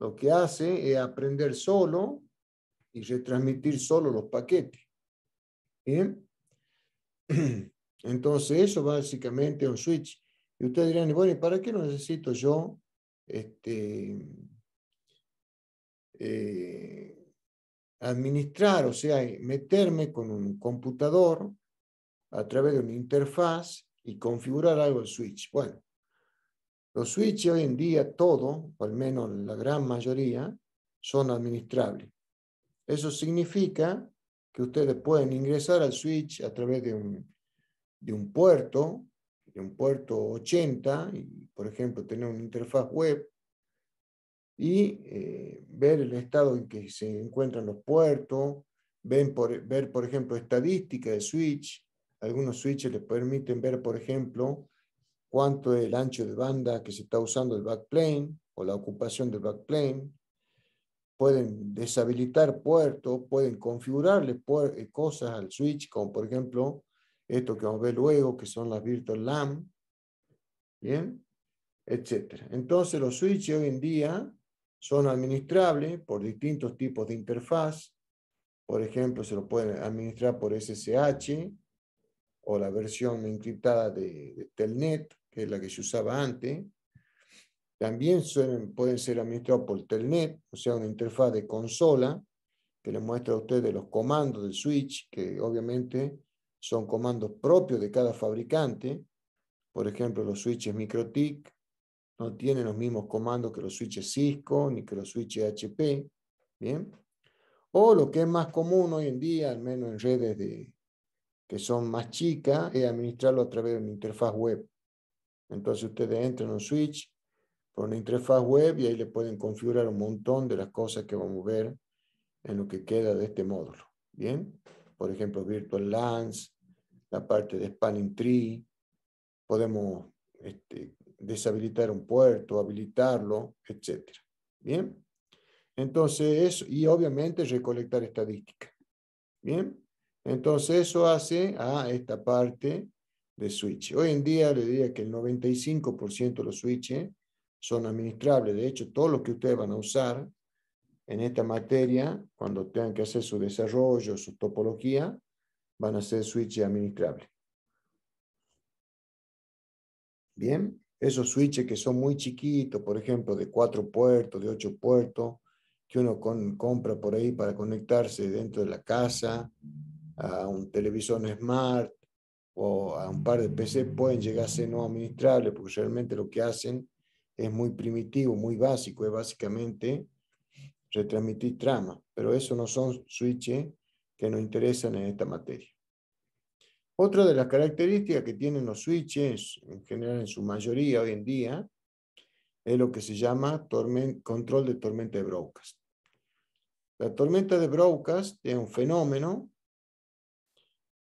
Lo que hace es aprender solo y retransmitir solo los paquetes. Bien. Entonces, eso básicamente es un switch. Y ustedes dirán, bueno, ¿y para qué lo necesito yo? Este, eh, administrar, o sea, meterme con un computador a través de una interfaz y configurar algo el switch. Bueno, los switches hoy en día, todo, o al menos la gran mayoría, son administrables. Eso significa que ustedes pueden ingresar al switch a través de un, puerto, de un puerto 80, por ejemplo, tener una interfaz web y eh, ver el estado en que se encuentran los puertos, ven por, ver, por ejemplo, estadística de switch. Algunos switches les permiten ver, por ejemplo, cuánto es el ancho de banda que se está usando el backplane o la ocupación del backplane pueden deshabilitar puertos, pueden configurarle eh, cosas al switch, como por ejemplo esto que vamos a ver luego, que son las virtual LAN, ¿bien? Etcétera. Entonces los switches hoy en día son administrables por distintos tipos de interfaz. Por ejemplo, se lo pueden administrar por SSH o la versión encriptada de Telnet, que es la que se usaba antes. También suelen, pueden ser administrados por Telnet, o sea, una interfaz de consola que les muestra a ustedes los comandos del switch, que obviamente son comandos propios de cada fabricante. Por ejemplo, los switches MikroTik no tienen los mismos comandos que los switches Cisco ni que los switches HP. ¿bien? O lo que es más común hoy en día, al menos en redes de, que son más chicas, es administrarlo a través de una interfaz web. Entonces ustedes entran en un switch, por una interfaz web y ahí le pueden configurar un montón de las cosas que vamos a ver en lo que queda de este módulo. Bien, por ejemplo, Virtual LANs, la parte de Spanning Tree, podemos este, deshabilitar un puerto, habilitarlo, etc. Bien, entonces eso, y obviamente recolectar estadística. Bien, entonces eso hace a esta parte de switch. Hoy en día le diría que el 95% de los switches son administrables. De hecho, todo lo que ustedes van a usar en esta materia, cuando tengan que hacer su desarrollo, su topología, van a ser switches administrables. Bien, esos switches que son muy chiquitos, por ejemplo, de cuatro puertos, de ocho puertos, que uno compra por ahí para conectarse dentro de la casa, a un televisor smart o a un par de PC, pueden llegar a ser no administrables, porque realmente lo que hacen es muy primitivo, muy básico, es básicamente retransmitir trama, pero eso no son switches que nos interesan en esta materia. Otra de las características que tienen los switches, en general en su mayoría hoy en día, es lo que se llama control de tormenta de broadcast. La tormenta de broadcast es un fenómeno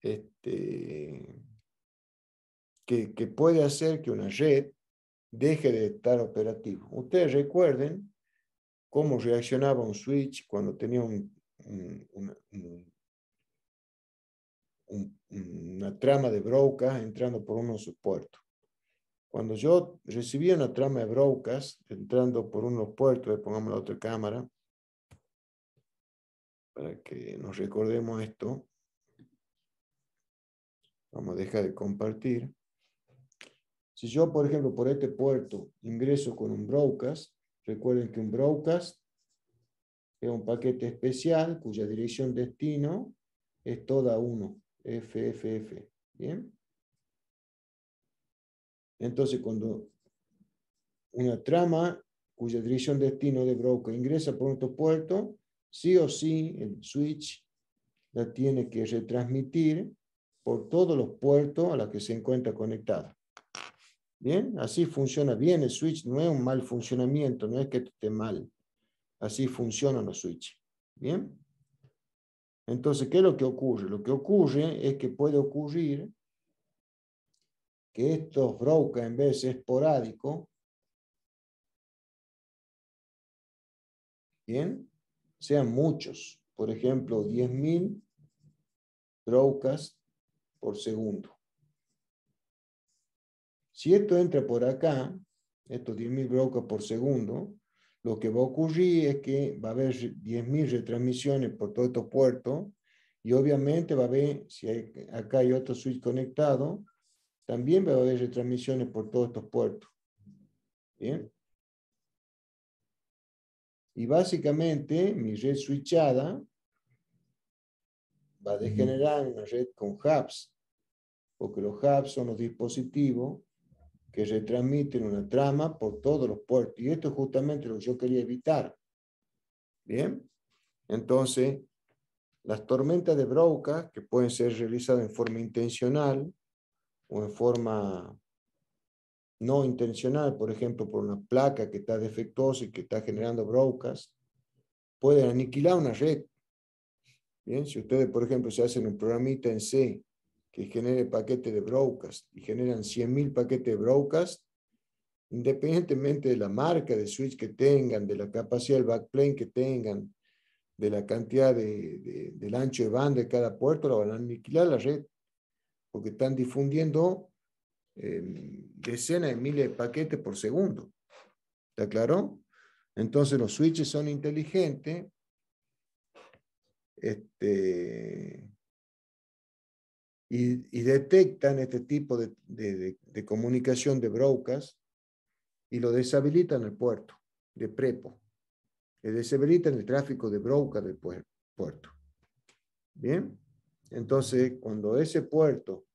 este, que, que puede hacer que una red deje de estar operativo. Ustedes recuerden cómo reaccionaba un switch cuando tenía una, trama de brocas entrando por uno de sus puertos. Cuando yo recibía una trama de brocas entrando por uno de los puertos, eh, pongamos la otra cámara, para que nos recordemos esto. Vamos a dejar de compartir. Si yo, por ejemplo, por este puerto ingreso con un broadcast, recuerden que un broadcast es un paquete especial cuya dirección destino es toda 1, FFF. ¿Bien? Entonces, cuando una trama cuya dirección destino de broker ingresa por otro puerto, sí o sí el switch la tiene que retransmitir por todos los puertos a los que se encuentra conectada. Bien, así funciona bien el switch, no es un mal funcionamiento, no es que esté mal. Así funcionan los switches. Bien. Entonces, ¿qué es lo que ocurre? Lo que ocurre es que puede ocurrir que estos brokers, en vez de esporádico, bien, sean muchos. Por ejemplo, 10.000 broadcasts por segundo. Si esto entra por acá, estos 10.000 brocas por segundo, lo que va a ocurrir es que va a haber 10.000 retransmisiones por todos estos puertos y obviamente va a haber, si hay, acá hay otro switch conectado, también va a haber retransmisiones por todos estos puertos. Bien. Y básicamente mi red switchada va a degenerar una red con hubs, porque los hubs son los dispositivos que retransmiten una trama por todos los puertos. Y esto es justamente lo que yo quería evitar. Bien, entonces, las tormentas de Broca, que pueden ser realizadas en forma intencional o en forma no intencional, por ejemplo, por una placa que está defectuosa y que está generando brocas, pueden aniquilar una red. Bien, si ustedes, por ejemplo, se hacen un programita en C y genere paquete de broadcast y generan 100.000 paquetes de broadcast, independientemente de la marca de switch que tengan, de la capacidad del backplane que tengan, de la cantidad del ancho de banda de cada puerto, la van a aniquilar la red, porque están difundiendo em, decenas de miles de paquetes por segundo. ¿Está claro? Entonces los switches son inteligentes. Este, y, detectan este tipo de, de, comunicación de broadcast y lo deshabilitan el puerto de prepo. Le deshabilitan el tráfico de broadcast del puerto. Bien, entonces cuando ese puerto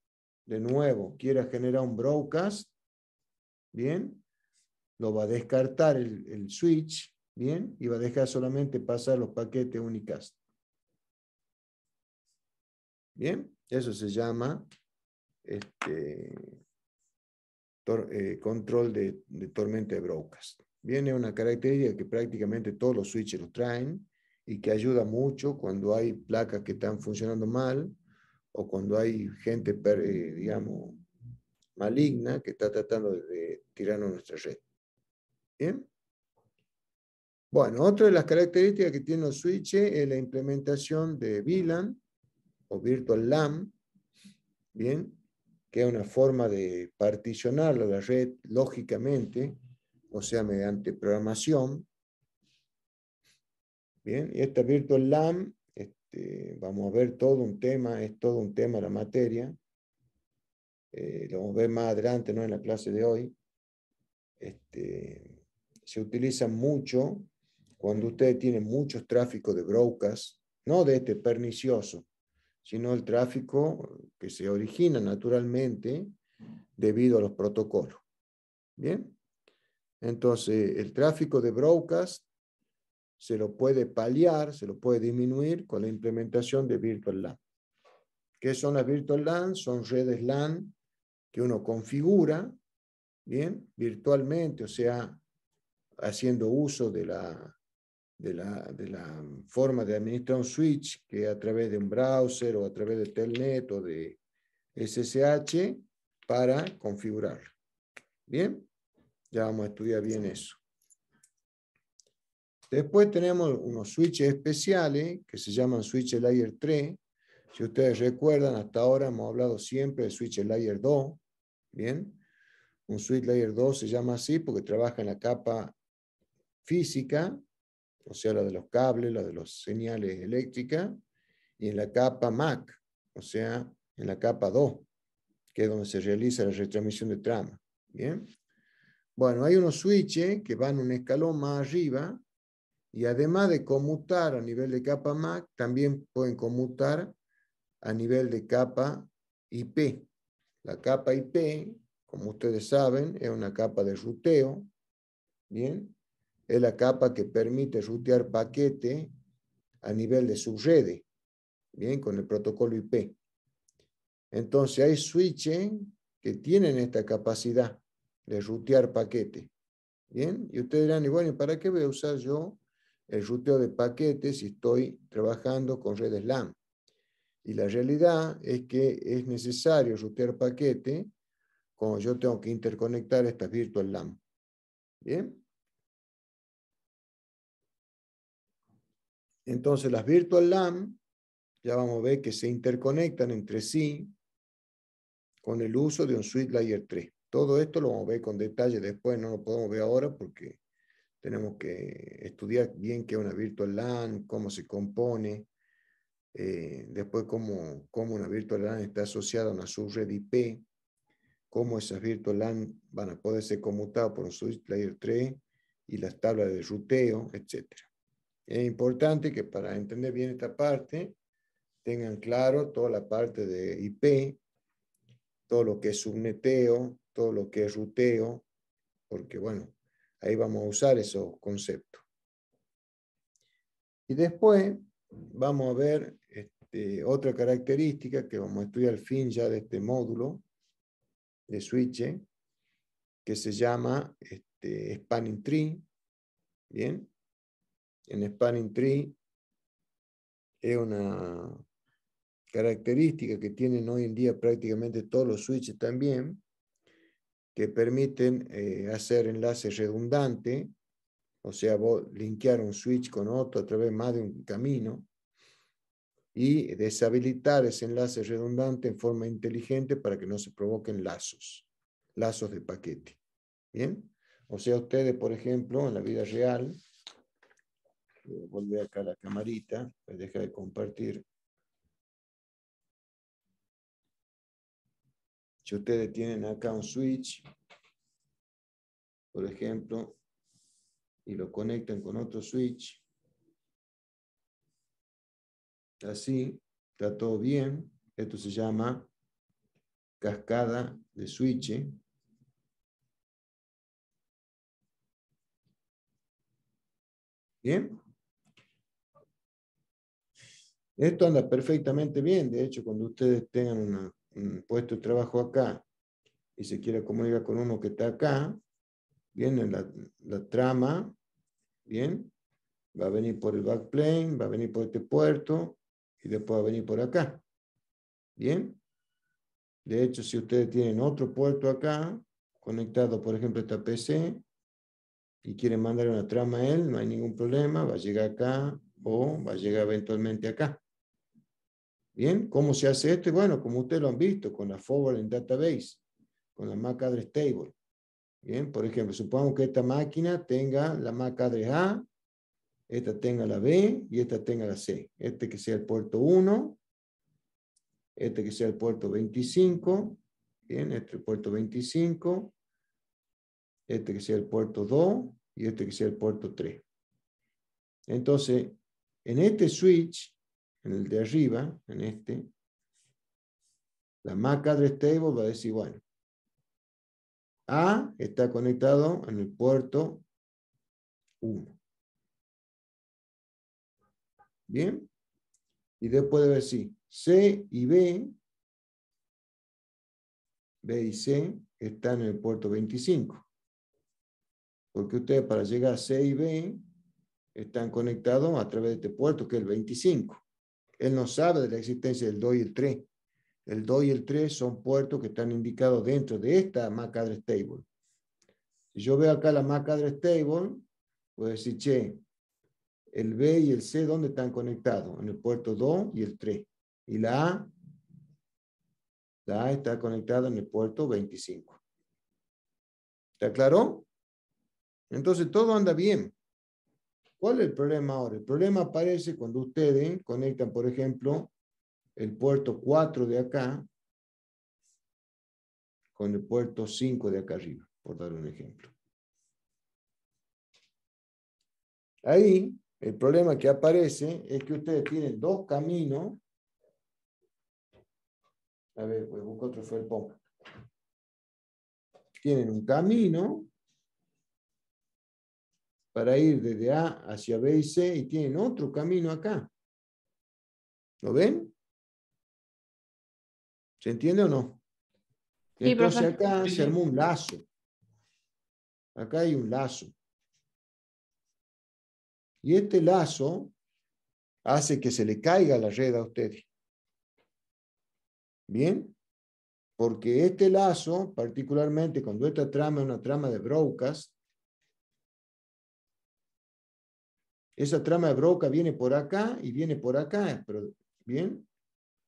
de nuevo quiera generar un broadcast, bien, lo va a descartar el switch, bien, y va a dejar solamente pasar los paquetes unicast. Bien. Eso se llama este, eh, control de, tormenta de broadcast. Viene una característica que prácticamente todos los switches los traen y que ayuda mucho cuando hay placas que están funcionando mal o cuando hay gente, eh, digamos, maligna que está tratando de, de tirarnos nuestra red. ¿Bien? Bueno, otra de las características que tiene los switches es la implementación de VLAN virtual LAN, ¿bien? que es una forma de particionar la red lógicamente, o sea, mediante programación. Bien, y esta virtual LAN, este, vamos a ver todo un tema, es todo un tema la materia. Eh, lo vamos a ver más adelante, no en la clase de hoy. Este, se utiliza mucho cuando ustedes tienen muchos tráficos de brocas, no de este pernicioso, sino el tráfico que se origina naturalmente debido a los protocolos. Bien, entonces el tráfico de broadcast se lo puede paliar, se lo puede disminuir con la implementación de Virtual LAN. ¿Qué son las Virtual LAN? Son redes LAN que uno configura, bien, virtualmente, o sea, haciendo uso de la de la, mm, forma de administrar un switch que a través de un browser o a través de Telnet o de SSH para configurarlo. Bien, ya vamos a estudiar bien eso. Después tenemos unos switches especiales que se llaman switch layer 3. Si ustedes recuerdan, hasta ahora hemos hablado siempre de switch layer 2. Bien, un switch layer 2 se llama así porque trabaja en la capa física o sea, la de los cables, la de las señales eléctricas, y en la capa MAC, o sea, en la capa 2, que es donde se realiza la retransmisión de trama. Bien. Bueno, hay unos switches que van un escalón más arriba y además de conmutar a nivel de capa MAC, también pueden conmutar a nivel de capa IP. La capa IP, como ustedes saben, es una capa de ruteo, ¿bien? es la capa que permite rutear paquete a nivel de red bien, con el protocolo IP. Entonces hay switches que tienen esta capacidad de rutear paquete, bien, y ustedes dirán, y bueno, para qué voy a usar yo el ruteo de paquetes si estoy trabajando con redes LAN? Y la realidad es que es necesario rutear paquete cuando yo tengo que interconectar estas virtual LAN. Bien, Entonces las virtual LAN, ya vamos a ver que se interconectan entre sí con el uso de un suite layer 3. Todo esto lo vamos a ver con detalle después, no lo podemos ver ahora porque tenemos que estudiar bien qué es una virtual LAN, cómo se compone, eh, después cómo, cómo, una virtual LAN está asociada a una subred IP, cómo esas virtual LAN van a poder ser conmutadas por un switch layer 3 y las tablas de ruteo, etcétera. Es importante que para entender bien esta parte, tengan claro toda la parte de IP, todo lo que es subneteo, todo lo que es ruteo, porque bueno, ahí vamos a usar esos conceptos. Y después vamos a ver este, otra característica que vamos a estudiar al fin ya de este módulo de switch, que se llama este, spanning tree, ¿bien? en Spanning Tree es una característica que tienen hoy en día prácticamente todos los switches también, que permiten eh, hacer enlaces redundantes, o sea, linkear un switch con otro a través más de un camino, y deshabilitar ese enlace redundante en forma inteligente para que no se provoquen lazos, lazos de paquete. ¿Bien? O sea, ustedes, por ejemplo, en la vida real, eh, volver acá a la camarita, pues deja de compartir. Si ustedes tienen acá un switch, por ejemplo, y lo conectan con otro switch, así, está todo bien. Esto se llama cascada de switch. Bien. Esto anda perfectamente bien, de hecho, cuando ustedes tengan un puesto de trabajo acá y se quiera comunicar con uno que está acá, viene la, la trama, ¿bien? Va a venir por el backplane, va a venir por este puerto y después va a venir por acá. ¿Bien? De hecho, si ustedes tienen otro puerto acá, conectado, por ejemplo, a esta PC, y quieren mandar una trama a él, no hay ningún problema, va a llegar acá o va a llegar eventualmente acá. ¿Bien? ¿Cómo se hace esto? bueno, como ustedes lo han visto, con la forwarding database, con la MAC address table. Bien, por ejemplo, supongamos que esta máquina tenga la MAC address A, esta tenga la B y esta tenga la C. Este que sea el puerto 1, este que sea el puerto 25, bien, este el puerto 25, este que sea el puerto 2 y este que sea el puerto 3. Entonces, en este switch en el de arriba, en este, la MAC address este table va a decir, bueno, A está conectado en el puerto 1. Bien. Y después ver decir C y B, B y C están en el puerto 25. Porque ustedes para llegar a C y B están conectados a través de este puerto que es el 25. Él no sabe de la existencia del 2 y el 3. El 2 y el 3 son puertos que están indicados dentro de esta address Table. Si yo veo acá la address Table, a decir, che, el B y el C, ¿dónde están conectados? En el puerto 2 y el 3. Y la A, la A está conectada en el puerto 25. ¿Está claro? Entonces todo anda bien. ¿Cuál es el problema ahora? El problema aparece cuando ustedes conectan, por ejemplo, el puerto 4 de acá con el puerto 5 de acá arriba, por dar un ejemplo. Ahí el problema que aparece es que ustedes tienen dos caminos. A ver, voy pues, a buscar otro felpón. Tienen un camino para ir desde A hacia B y C y tienen otro camino acá. ¿Lo ven? ¿Se entiende o no? Entonces acá se armó un lazo. Acá hay un lazo. Y este lazo hace que se le caiga la red a ustedes. ¿Bien? Porque este lazo, particularmente cuando esta trama es una trama de Broca's. Esa trama de broca viene por acá y viene por acá, pero, ¿bien?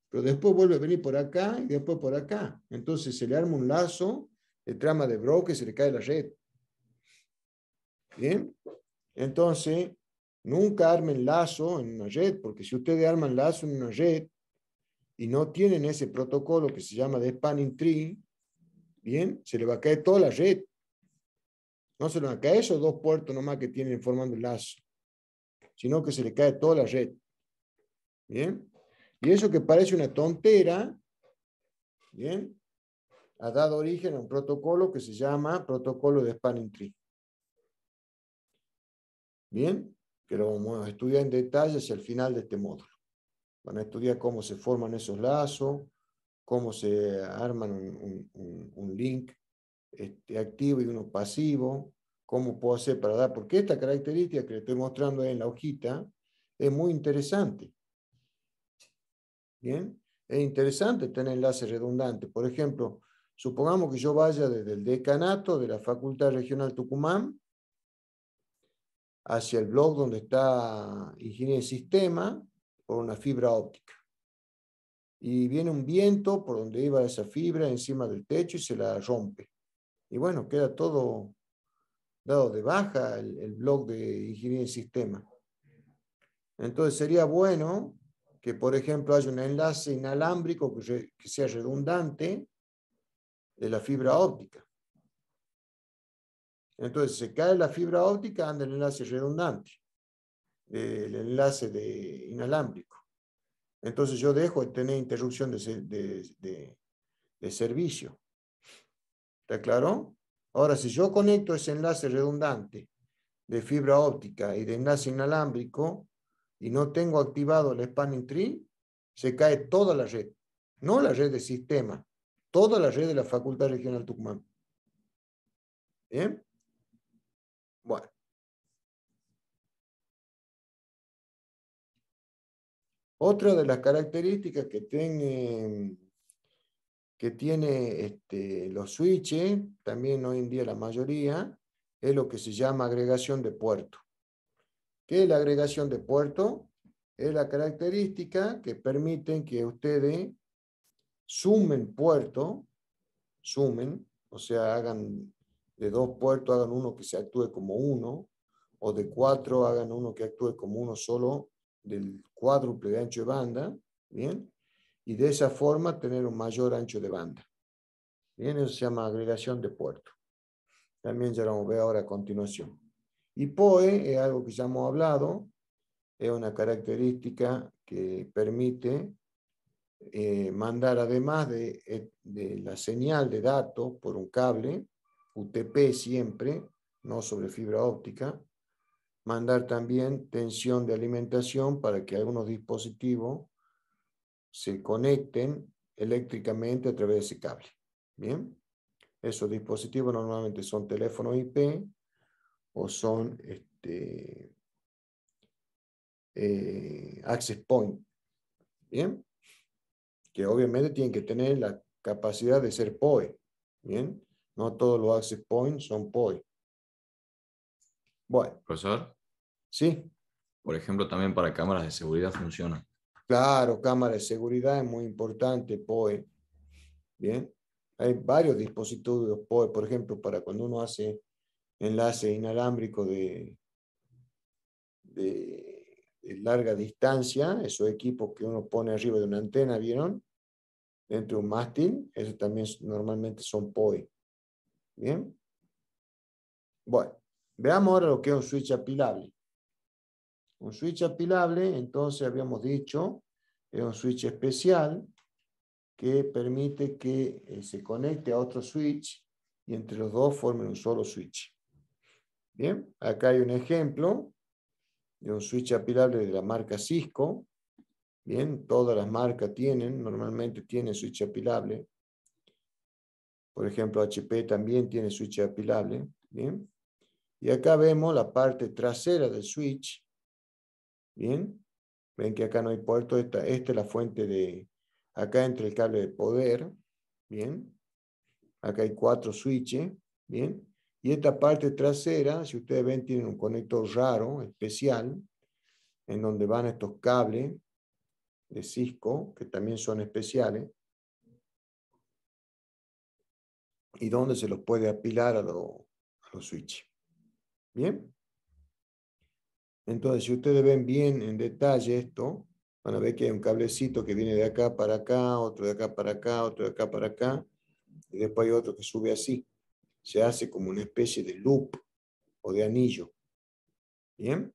Pero después vuelve a venir por acá y después por acá. Entonces se le arma un lazo de trama de broca y se le cae la red. ¿Bien? Entonces, nunca armen lazo en una red, porque si ustedes arman lazo en una red y no tienen ese protocolo que se llama de spanning tree, ¿bien? Se le va a caer toda la red. No se le va a caer esos dos puertos nomás que tienen formando el lazo sino que se le cae toda la red. ¿Bien? Y eso que parece una tontera, ¿bien? Ha dado origen a un protocolo que se llama protocolo de Spanning Tree. ¿Bien? Que lo vamos a estudiar en detalle hacia el final de este módulo. Van a estudiar cómo se forman esos lazos, cómo se arman un, un link este, activo y uno pasivo, cómo puedo hacer para dar, porque esta característica que le estoy mostrando en la hojita es muy interesante. Bien, es interesante tener enlaces redundantes. Por ejemplo, supongamos que yo vaya desde el decanato de la Facultad Regional Tucumán hacia el blog donde está Ingeniería de Sistema por una fibra óptica. Y viene un viento por donde iba esa fibra encima del techo y se la rompe. Y bueno, queda todo dado de baja el, el blog de ingeniería en sistema. Entonces sería bueno que, por ejemplo, haya un enlace inalámbrico que, sea redundante de la fibra óptica. Entonces, se cae la fibra óptica, anda el enlace redundante, el enlace de inalámbrico. Entonces, yo dejo de tener interrupción de, de, de, de servicio. ¿Está claro? Ahora, si yo conecto ese enlace redundante de fibra óptica y de enlace inalámbrico y no tengo activado el spanning tree, se cae toda la red. No la red de sistema, toda la red de la Facultad Regional Tucumán. ¿Bien? Bueno. Otra de las características que tiene que tiene este, los switches, también hoy en día la mayoría, es lo que se llama agregación de puerto. ¿Qué es la agregación de puerto? Es la característica que permite que ustedes sumen puerto, sumen, o sea, hagan de dos puertos, hagan uno que se actúe como uno, o de cuatro, hagan uno que actúe como uno solo del cuádruple ancho de banda, ¿bien? y de esa forma tener un mayor ancho de banda. Bien, eso se llama agregación de puerto. También ya lo ver ahora a continuación. Y POE es algo que ya hemos hablado, es una característica que permite eh, mandar además de, eh, de, la señal de datos por un cable, UTP siempre, no sobre fibra óptica, mandar también tensión de alimentación para que algunos dispositivos se conecten eléctricamente a través de ese cable. Bien, esos dispositivos normalmente son teléfonos IP o son este, eh, access point. Bien, que obviamente tienen que tener la capacidad de ser POE. Bien, no todos los access points son POE. Bueno. Profesor. Sí. Por ejemplo, también para cámaras de seguridad funciona. Claro, cámara de seguridad es muy importante, POE. Bien, hay varios dispositivos POE, por ejemplo, para cuando uno hace enlace inalámbrico de, larga distancia, esos equipos que uno pone arriba de una antena, ¿vieron? Dentro de un mástil, esos también normalmente son POE. Bien. Bueno, veamos ahora lo que es un switch apilable. Un switch apilable, entonces habíamos dicho, es un switch especial que permite que eh, se conecte a otro switch y entre los dos formen un solo switch. Bien, acá hay un ejemplo de un switch apilable de la marca Cisco. Bien, todas las marcas tienen, normalmente tienen switch apilable. Por ejemplo, HP también tiene switch apilable. Bien. Y acá vemos la parte trasera del switch, Bien, ven que acá no hay puerto, esta, es la fuente de, acá entre el cable de poder, bien, acá hay cuatro switches, bien, y esta parte trasera, si ustedes ven, tienen un conector raro, especial, en donde van estos cables de Cisco, que también son especiales, y donde se los puede apilar a los switches. Bien. Entonces, si ustedes ven bien en detalle esto, van a ver que hay un cablecito que viene de acá para acá, otro de acá para acá, otro de acá para acá, y después hay otro que sube así. Se hace como una especie de loop o de anillo. ¿Bien?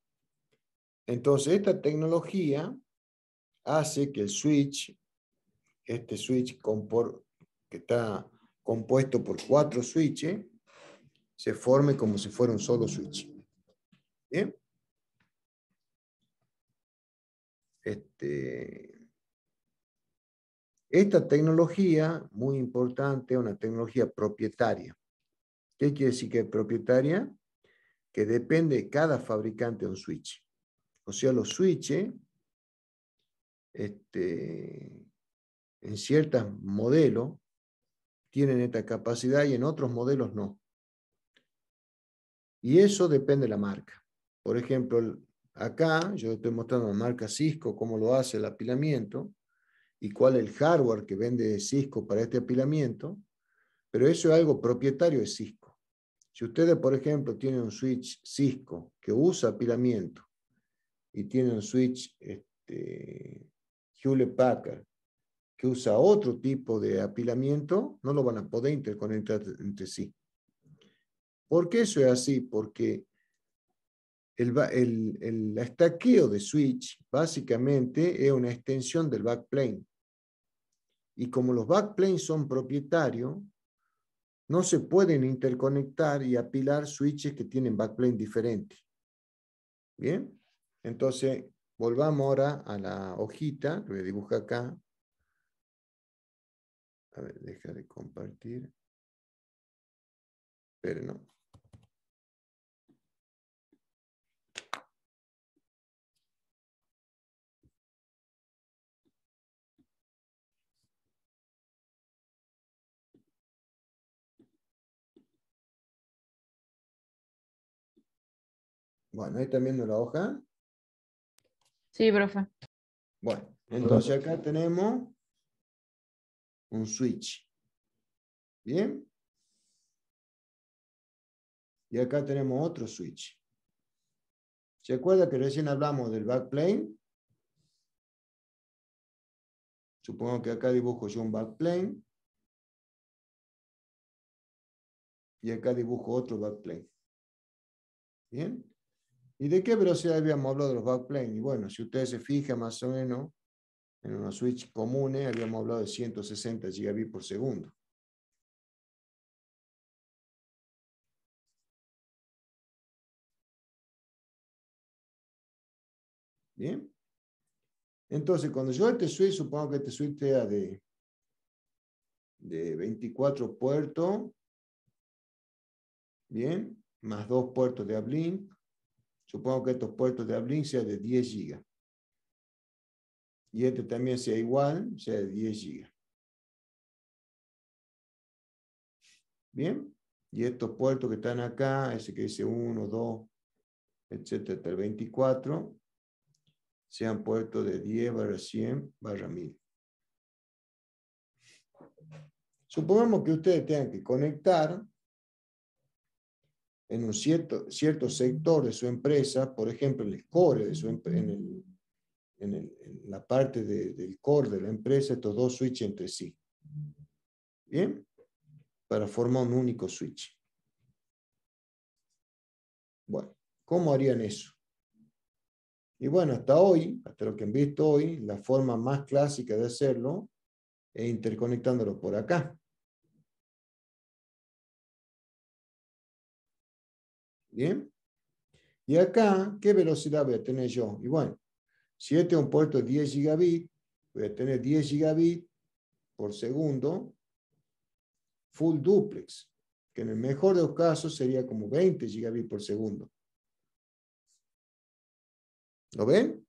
Entonces, esta tecnología hace que el switch, este switch que está compuesto por cuatro switches, se forme como si fuera un solo switch. ¿Bien? Este, esta tecnología, muy importante, es una tecnología propietaria. ¿Qué quiere decir que es propietaria? Que depende de cada fabricante de un switch. O sea, los switches, este, en ciertos modelos, tienen esta capacidad y en otros modelos no. Y eso depende de la marca. Por ejemplo, Acá yo estoy mostrando la marca Cisco, cómo lo hace el apilamiento y cuál es el hardware que vende Cisco para este apilamiento, pero eso es algo propietario de Cisco. Si ustedes, por ejemplo, tienen un switch Cisco que usa apilamiento y tienen un switch este, Hewlett Packard que usa otro tipo de apilamiento, no lo van a poder interconectar entre sí. ¿Por qué eso es así? Porque el, el, estaqueo de switch básicamente es una extensión del backplane. Y como los backplanes son propietarios, no se pueden interconectar y apilar switches que tienen backplane diferente. Bien, entonces volvamos ahora a la hojita, que voy a acá. A ver, deja de compartir. Pero no, Bueno, ahí también viendo la hoja. Sí, profe. Bueno, entonces acá tenemos un switch. ¿Bien? Y acá tenemos otro switch. ¿Se acuerda que recién hablamos del backplane? Supongo que acá dibujo yo un backplane. Y acá dibujo otro backplane. ¿Bien? ¿Y de qué velocidad habíamos hablado de los backplane? Y bueno, si ustedes se fijan más o menos, en una switch comunes, eh, habíamos hablado de 160 gigabits por segundo. Bien. Entonces, cuando yo este switch, supongo que este switch sea de, de 24 puertos, bien, más dos puertos de uplink, Supongo que estos puertos de Ablin sea de 10 gigas. Y este también sea igual, sea de 10 gigas. Bien. Y estos puertos que están acá, ese que dice 1, 2, etcétera, hasta el 24, sean puertos de 10 barra 100 barra 1000. Supongamos que ustedes tengan que conectar en un cierto, sector de su empresa, por ejemplo, en el core, de su, em, en, en, la parte del core de la empresa, estos dos switches entre sí. ¿Bien? Para formar un único switch. Bueno, ¿cómo harían eso? Y bueno, hasta hoy, hasta lo que han visto hoy, la forma más clásica de hacerlo es interconectándolo por acá. Bien. Y acá, ¿qué velocidad voy a tener yo? Y bueno, si este es un puerto de 10 gigabit, voy a tener 10 gigabit por segundo, full duplex, que en el mejor de los casos sería como 20 gigabit por segundo. ¿Lo ven?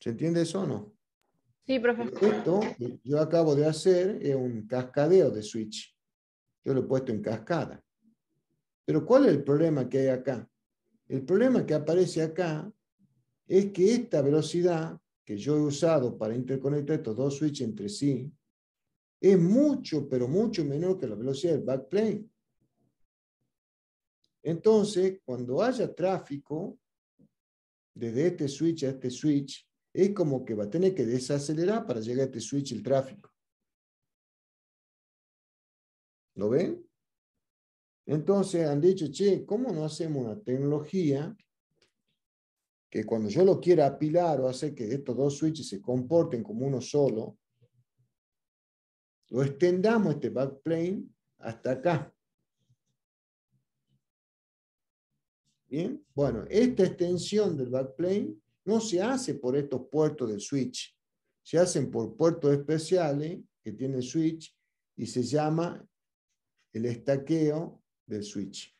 ¿Se entiende eso o no? Sí, profesor. Esto yo acabo de hacer es un cascadeo de switch. Yo lo he puesto en cascada. Pero ¿cuál es el problema que hay acá? El problema que aparece acá es que esta velocidad que yo he usado para interconectar estos dos switches entre sí es mucho, pero mucho menor que la velocidad del backplane. Entonces, cuando haya tráfico desde este switch a este switch, es como que va a tener que desacelerar para llegar a este switch el tráfico. ¿Lo ven? Entonces han dicho, che, ¿cómo no hacemos una tecnología que cuando yo lo quiera apilar o hacer que estos dos switches se comporten como uno solo, lo extendamos este backplane hasta acá? Bien, bueno, esta extensión del backplane no se hace por estos puertos del switch, se hacen por puertos especiales que tiene el switch y se llama el estaqueo del switch.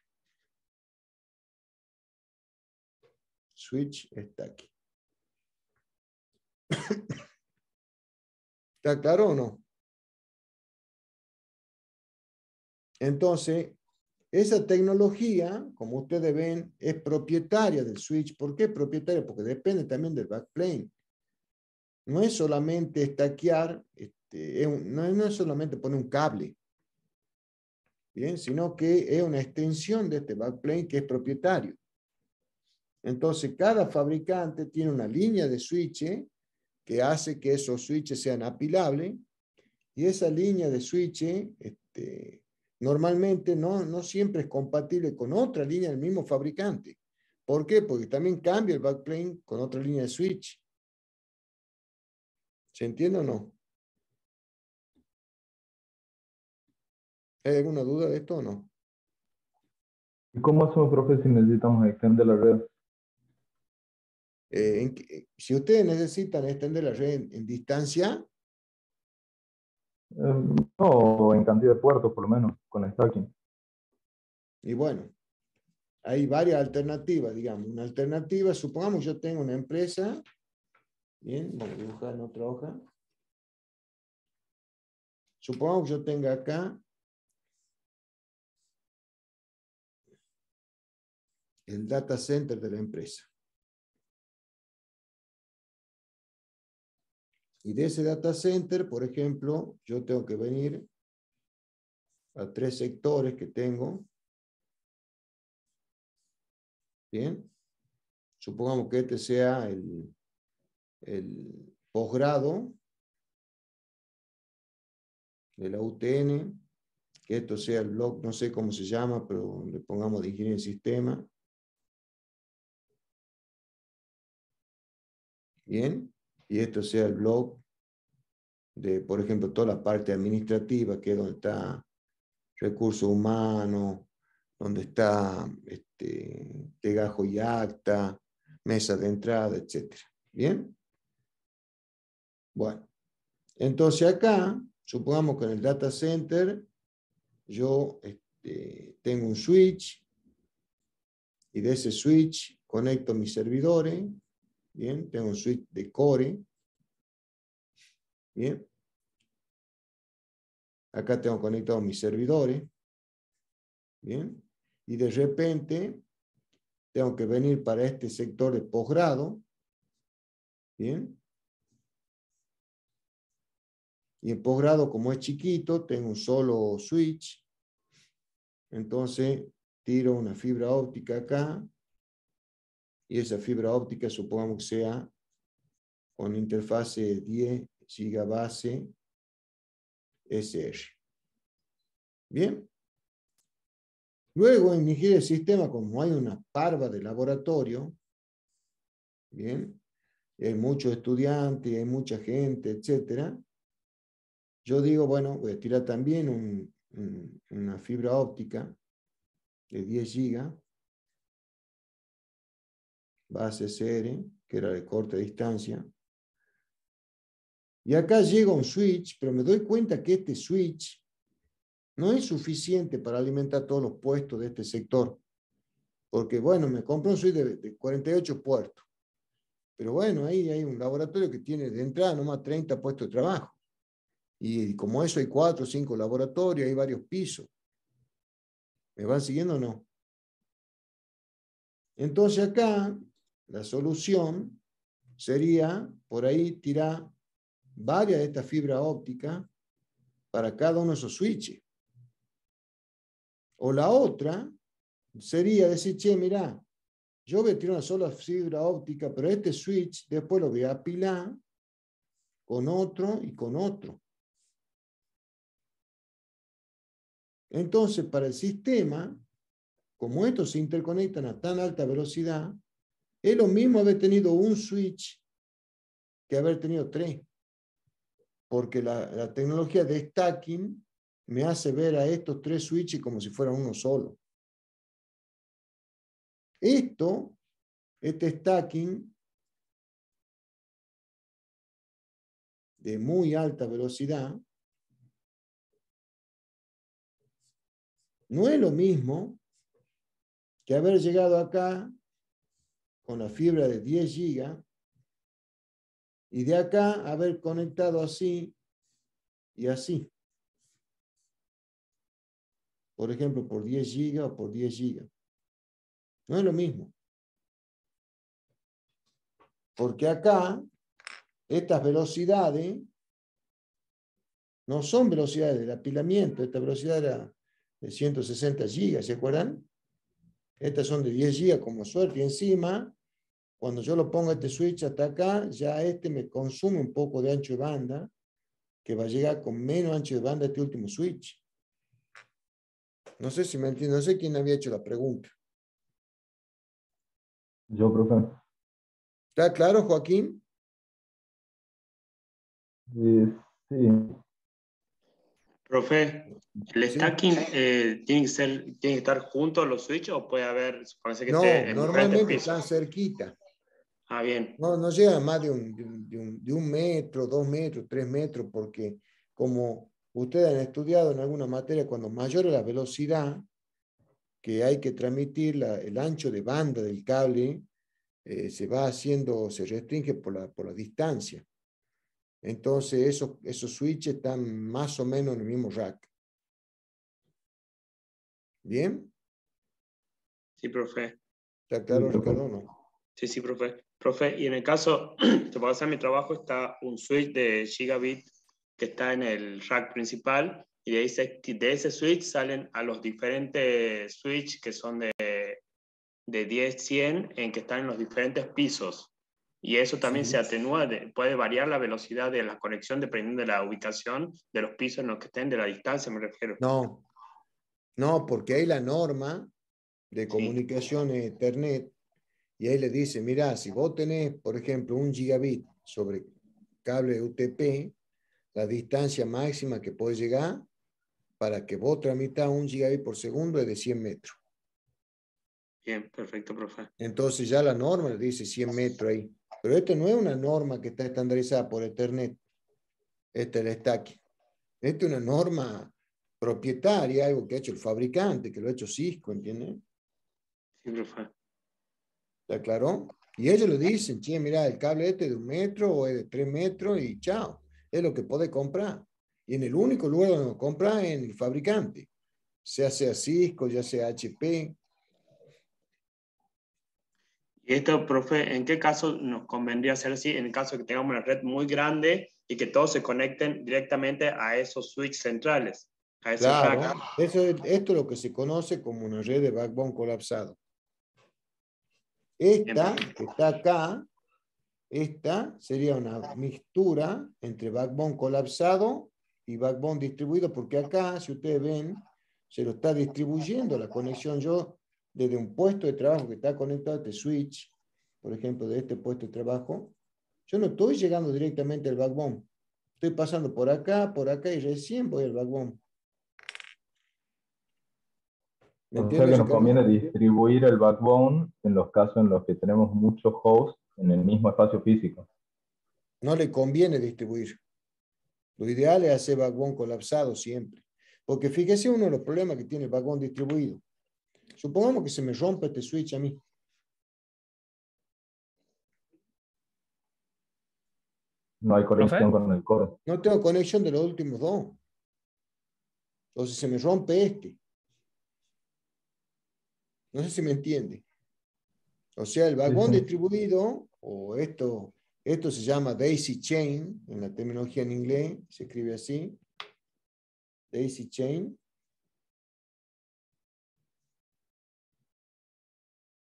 Switch aquí. ¿Está claro o no? Entonces, esa tecnología, como ustedes ven, es propietaria del switch. ¿Por qué propietaria? Porque depende también del backplane. No es solamente estaquear, este, no, es solamente poner un cable sino que es una extensión de este backplane que es propietario. Entonces, cada fabricante tiene una línea de switch que hace que esos switches sean apilables y esa línea de switch este, normalmente no, no siempre es compatible con otra línea del mismo fabricante. ¿Por qué? Porque también cambia el backplane con otra línea de switch. ¿Se entiende o no? ¿Hay alguna duda de esto o no? ¿Y cómo hacemos, profe, si necesitamos extender la red? Eh, si ustedes necesitan extender la red en, distancia. Eh, no, en cantidad de puertos, por lo menos, con el stacking. Y bueno, hay varias alternativas, digamos. Una alternativa, supongamos yo tengo una empresa. Bien, voy a dibujar en otra hoja. Supongamos que yo tenga acá el data center de la empresa. Y de ese data center, por ejemplo, yo tengo que venir a tres sectores que tengo. Bien. Supongamos que este sea el, posgrado de la UTN, que esto sea el blog, no sé cómo se llama, pero le pongamos de ingeniería en sistema. Bien, y esto sea el blog de, por ejemplo, toda la parte administrativa, que es donde está recursos humanos, donde está este, tegajo y acta, mesa de entrada, etc. Bien. Bueno, entonces acá, supongamos que en el data center yo este, tengo un switch y de ese switch conecto mis servidores Bien, tengo un switch de core. Bien. Acá tengo conectados mis servidores. Bien. Y de repente tengo que venir para este sector de posgrado. Bien. Y en posgrado, como es chiquito, tengo un solo switch. Entonces, tiro una fibra óptica acá y esa fibra óptica supongamos que sea con interfase 10 gigabase SR. Bien. Luego en el sistema, como hay una parva de laboratorio, bien, hay muchos estudiantes, hay mucha gente, etcétera, yo digo, bueno, voy a tirar también una fibra óptica de 10 gigas base CR, que era de corta distancia. Y acá llega un switch, pero me doy cuenta que este switch no es suficiente para alimentar todos los puestos de este sector. Porque, bueno, me compro un switch de, 48 puertos. Pero bueno, ahí hay un laboratorio que tiene de entrada nomás 30 puestos de trabajo. Y como eso hay cuatro o cinco laboratorios, hay varios pisos. ¿Me van siguiendo o no? Entonces acá la solución sería, por ahí, tirar varias de estas fibras ópticas para cada uno de esos switches. O la otra sería decir, che, mira, yo voy a tirar una sola fibra óptica, pero este switch después lo voy a apilar con otro y con otro. Entonces, para el sistema, como estos se interconectan a tan alta velocidad, es lo mismo haber tenido un switch que haber tenido tres, porque la, tecnología de stacking me hace ver a estos tres switches como si fueran uno solo. Esto, este stacking de muy alta velocidad, no es lo mismo que haber llegado acá con la fibra de 10 gigas y de acá haber conectado así y así. Por ejemplo, por 10 gigas o por 10 gigas. No es lo mismo. Porque acá, estas velocidades no son velocidades de apilamiento. Esta velocidad era de 160 gigas, ¿se acuerdan? Estas son de 10 GB como suerte. Y encima, cuando yo lo pongo este switch hasta acá, ya este me consume un poco de ancho de banda, que va a llegar con menos ancho de banda este último switch. No sé si me entiendo, no sé quién había hecho la pregunta. Yo, profe. ¿Está claro, Joaquín? Eh, sí. sí. Profe, ¿el stacking eh, tiene, que estar junto a los switches o puede haber, parece que No, normalmente están cerquita. Ah, bien. No, no llega más de un, metro, dos metros, tres metros, porque como ustedes han estudiado en alguna materia, cuando mayor es la velocidad que hay que transmitir, el ancho de banda del cable eh, se va haciendo, se restringe por la distancia. Entonces esos, esos switches están más o menos en el mismo rack. ¿Bien? Sí, profe. ¿Está claro, que No? Sí, sí, profe. Profe, y en el caso, te pasa en mi trabajo, está un switch de gigabit que está en el rack principal y de, ese, de ese switch salen a los diferentes switches que son de, de 10, 100 en que están en los diferentes pisos. Y eso también se atenúa, puede variar la velocidad de la conexión dependiendo de la ubicación, de los pisos en los que estén, de la distancia, me refiero. No, no, porque hay la norma de comunicación en Ethernet y ahí le dice, mira, si vos tenés, por ejemplo, un gigabit sobre cable UTP, la distancia máxima que puede llegar para que vos tramitas un gigabit por segundo es de 100 metros. Bien, perfecto, profe. Entonces ya la norma le dice 100 metros ahí. Pero esto no es una norma que está estandarizada por Ethernet, este el stack. Esto es una norma propietaria, algo que ha hecho el fabricante, que lo ha hecho Cisco, ¿entiendes? Sí, fue. ¿Está aclaró? Y ellos lo dicen, che, mira, el cable este es de un metro o es de tres metros y chao, es lo que puede comprar. Y en el único lugar donde lo compra es en el fabricante, Sea sea Cisco, ya sea HP, y esto, profe, ¿en qué caso nos convendría hacer así? En el caso de que tengamos una red muy grande y que todos se conecten directamente a esos switches centrales. claro, esto es lo que se conoce como una red de backbone colapsado. Esta, que está acá, esta sería una mixtura entre backbone colapsado y backbone distribuido, porque acá, si ustedes ven, se lo está distribuyendo la conexión. Yo desde un puesto de trabajo que está conectado a este switch, por ejemplo, de este puesto de trabajo, yo no estoy llegando directamente al backbone. Estoy pasando por acá, por acá y recién voy al backbone. ¿No o conviene distribuir el backbone en los casos en los que tenemos muchos hosts en el mismo espacio físico. No le conviene distribuir. Lo ideal es hacer backbone colapsado siempre. Porque fíjese uno de los problemas que tiene el backbone distribuido. Supongamos que se me rompe este switch a mí. No hay conexión con el coro. No tengo conexión de los últimos dos. Entonces se me rompe este. No sé si me entiende. O sea, el vagón distribuido, o esto, esto se llama daisy chain, en la terminología en inglés, se escribe así. Daisy chain.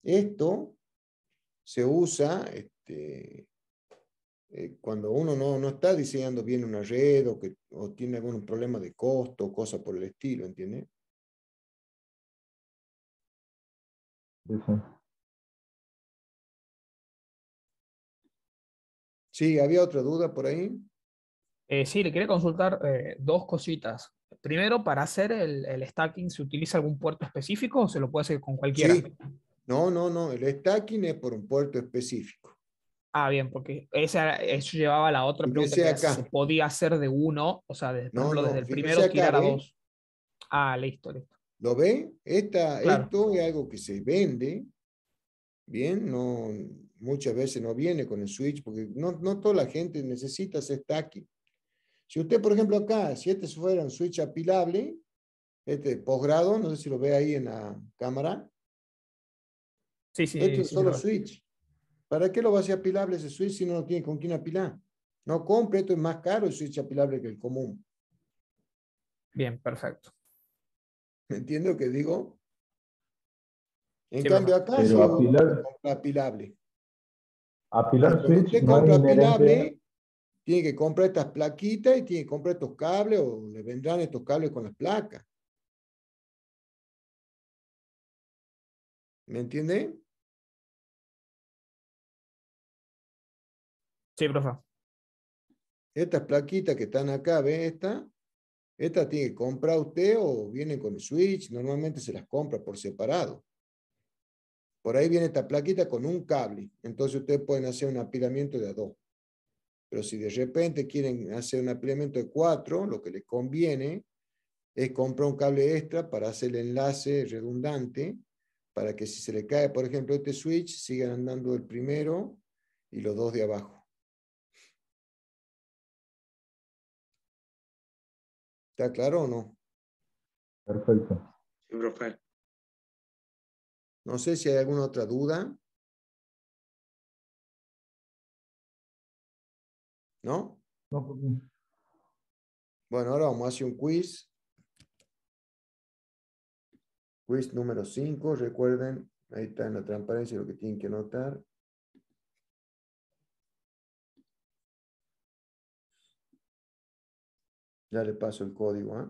Esto se usa este, eh, cuando uno no, está diseñando bien una red o, que, tiene algún problema de costo o cosas por el estilo, ¿entiendes? Sí, ¿había otra duda por ahí? Eh, sí, le quería consultar eh, dos cositas. Primero, para hacer el, el, stacking, ¿se utiliza algún puerto específico o se lo puede hacer con cualquiera? No, no, no, el stacking es por un puerto específico. Ah, bien, porque eso llevaba la otra se podía hacer de uno, o sea, desde, el primero a dos. Ah, listo, listo. ¿Lo ve? Esta, Esto es algo que se vende, bien, no, muchas veces no viene con el switch, porque no, no toda la gente necesita ese stacking. Si usted, por ejemplo, acá, si este fuera un switch apilable, este posgrado, no sé si lo ve ahí en la cámara, Sí, sí, Esto es solo switch. ¿Para qué lo va a hacer apilable ese switch si no lo tiene con quién apilar? No compre, esto es más caro el switch apilable que el común. Bien, perfecto. ¿Me lo que digo? En cambio, acá si compra apilable. Apilar switch. Usted compra apilable, tiene que comprar estas plaquitas y tiene que comprar estos cables o le vendrán estos cables con las placas. ¿Me entiende? Sí, profe. Estas plaquitas que están acá, ¿ven esta? Esta tiene que comprar usted o viene con el switch, normalmente se las compra por separado. Por ahí viene esta plaquita con un cable, entonces ustedes pueden hacer un apilamiento de a dos. Pero si de repente quieren hacer un apilamiento de cuatro, lo que les conviene es comprar un cable extra para hacer el enlace redundante, para que si se le cae, por ejemplo, este switch, sigan andando el primero y los dos de abajo. ¿Está claro o no? Perfecto. Sí, No sé si hay alguna otra duda. ¿No? Pues no, Bueno, ahora vamos a hacer un quiz. Quiz número 5. Recuerden, ahí está en la transparencia lo que tienen que notar. Ya le paso el código. ¿eh?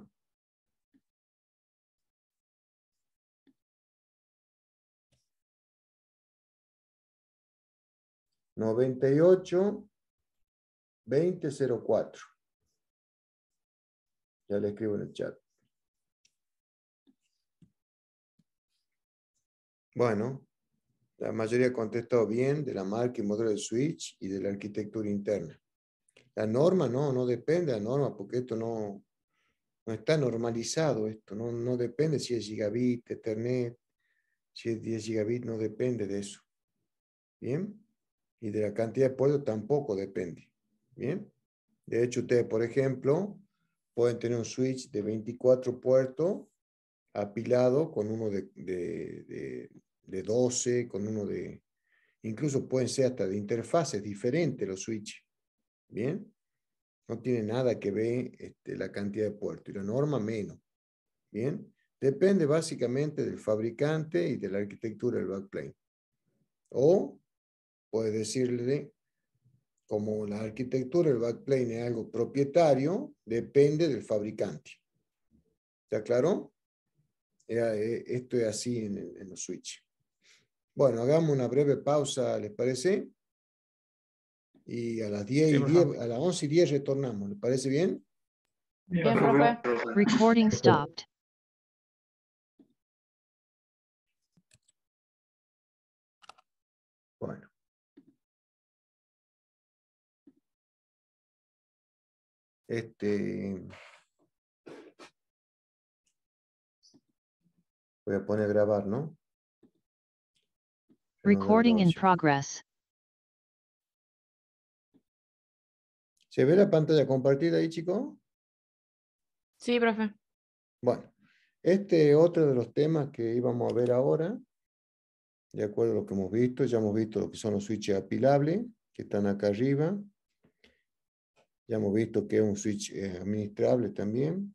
Noventa y Ya le escribo en el chat. Bueno, la mayoría contestó bien de la marca y modelo de switch y de la arquitectura interna. La norma no, no depende de la norma, porque esto no, está normalizado, esto no, depende si es gigabit, Ethernet, si es 10 gigabit, no depende de eso. ¿Bien? Y de la cantidad de puertos tampoco depende. ¿Bien? De hecho, ustedes, por ejemplo, pueden tener un switch de 24 puertos apilado con uno de, de, de 12, con uno de... Incluso pueden ser hasta de interfaces diferentes los switches. Bien, no tiene nada que ver este, la cantidad de puertos y la norma menos. Bien, depende básicamente del fabricante y de la arquitectura del backplane. O puedes decirle, como la arquitectura del backplane es algo propietario, depende del fabricante. ¿Está claro? Eh, esto es así en, los switch. Bueno, hagamos una breve pausa, ¿les parece? y a las 10 y 10, a las 11 y 10 retornamos. ¿Le parece bien? Bien, profe. Recording stopped. Bueno. Este. Voy a poner a grabar, ¿no? Recording in progress. ¿Se ve la pantalla compartida ahí, chico? Sí, profe. Bueno, este otro de los temas que íbamos a ver ahora, de acuerdo a lo que hemos visto, ya hemos visto lo que son los switches apilables, que están acá arriba. Ya hemos visto que un switch es eh, administrable también.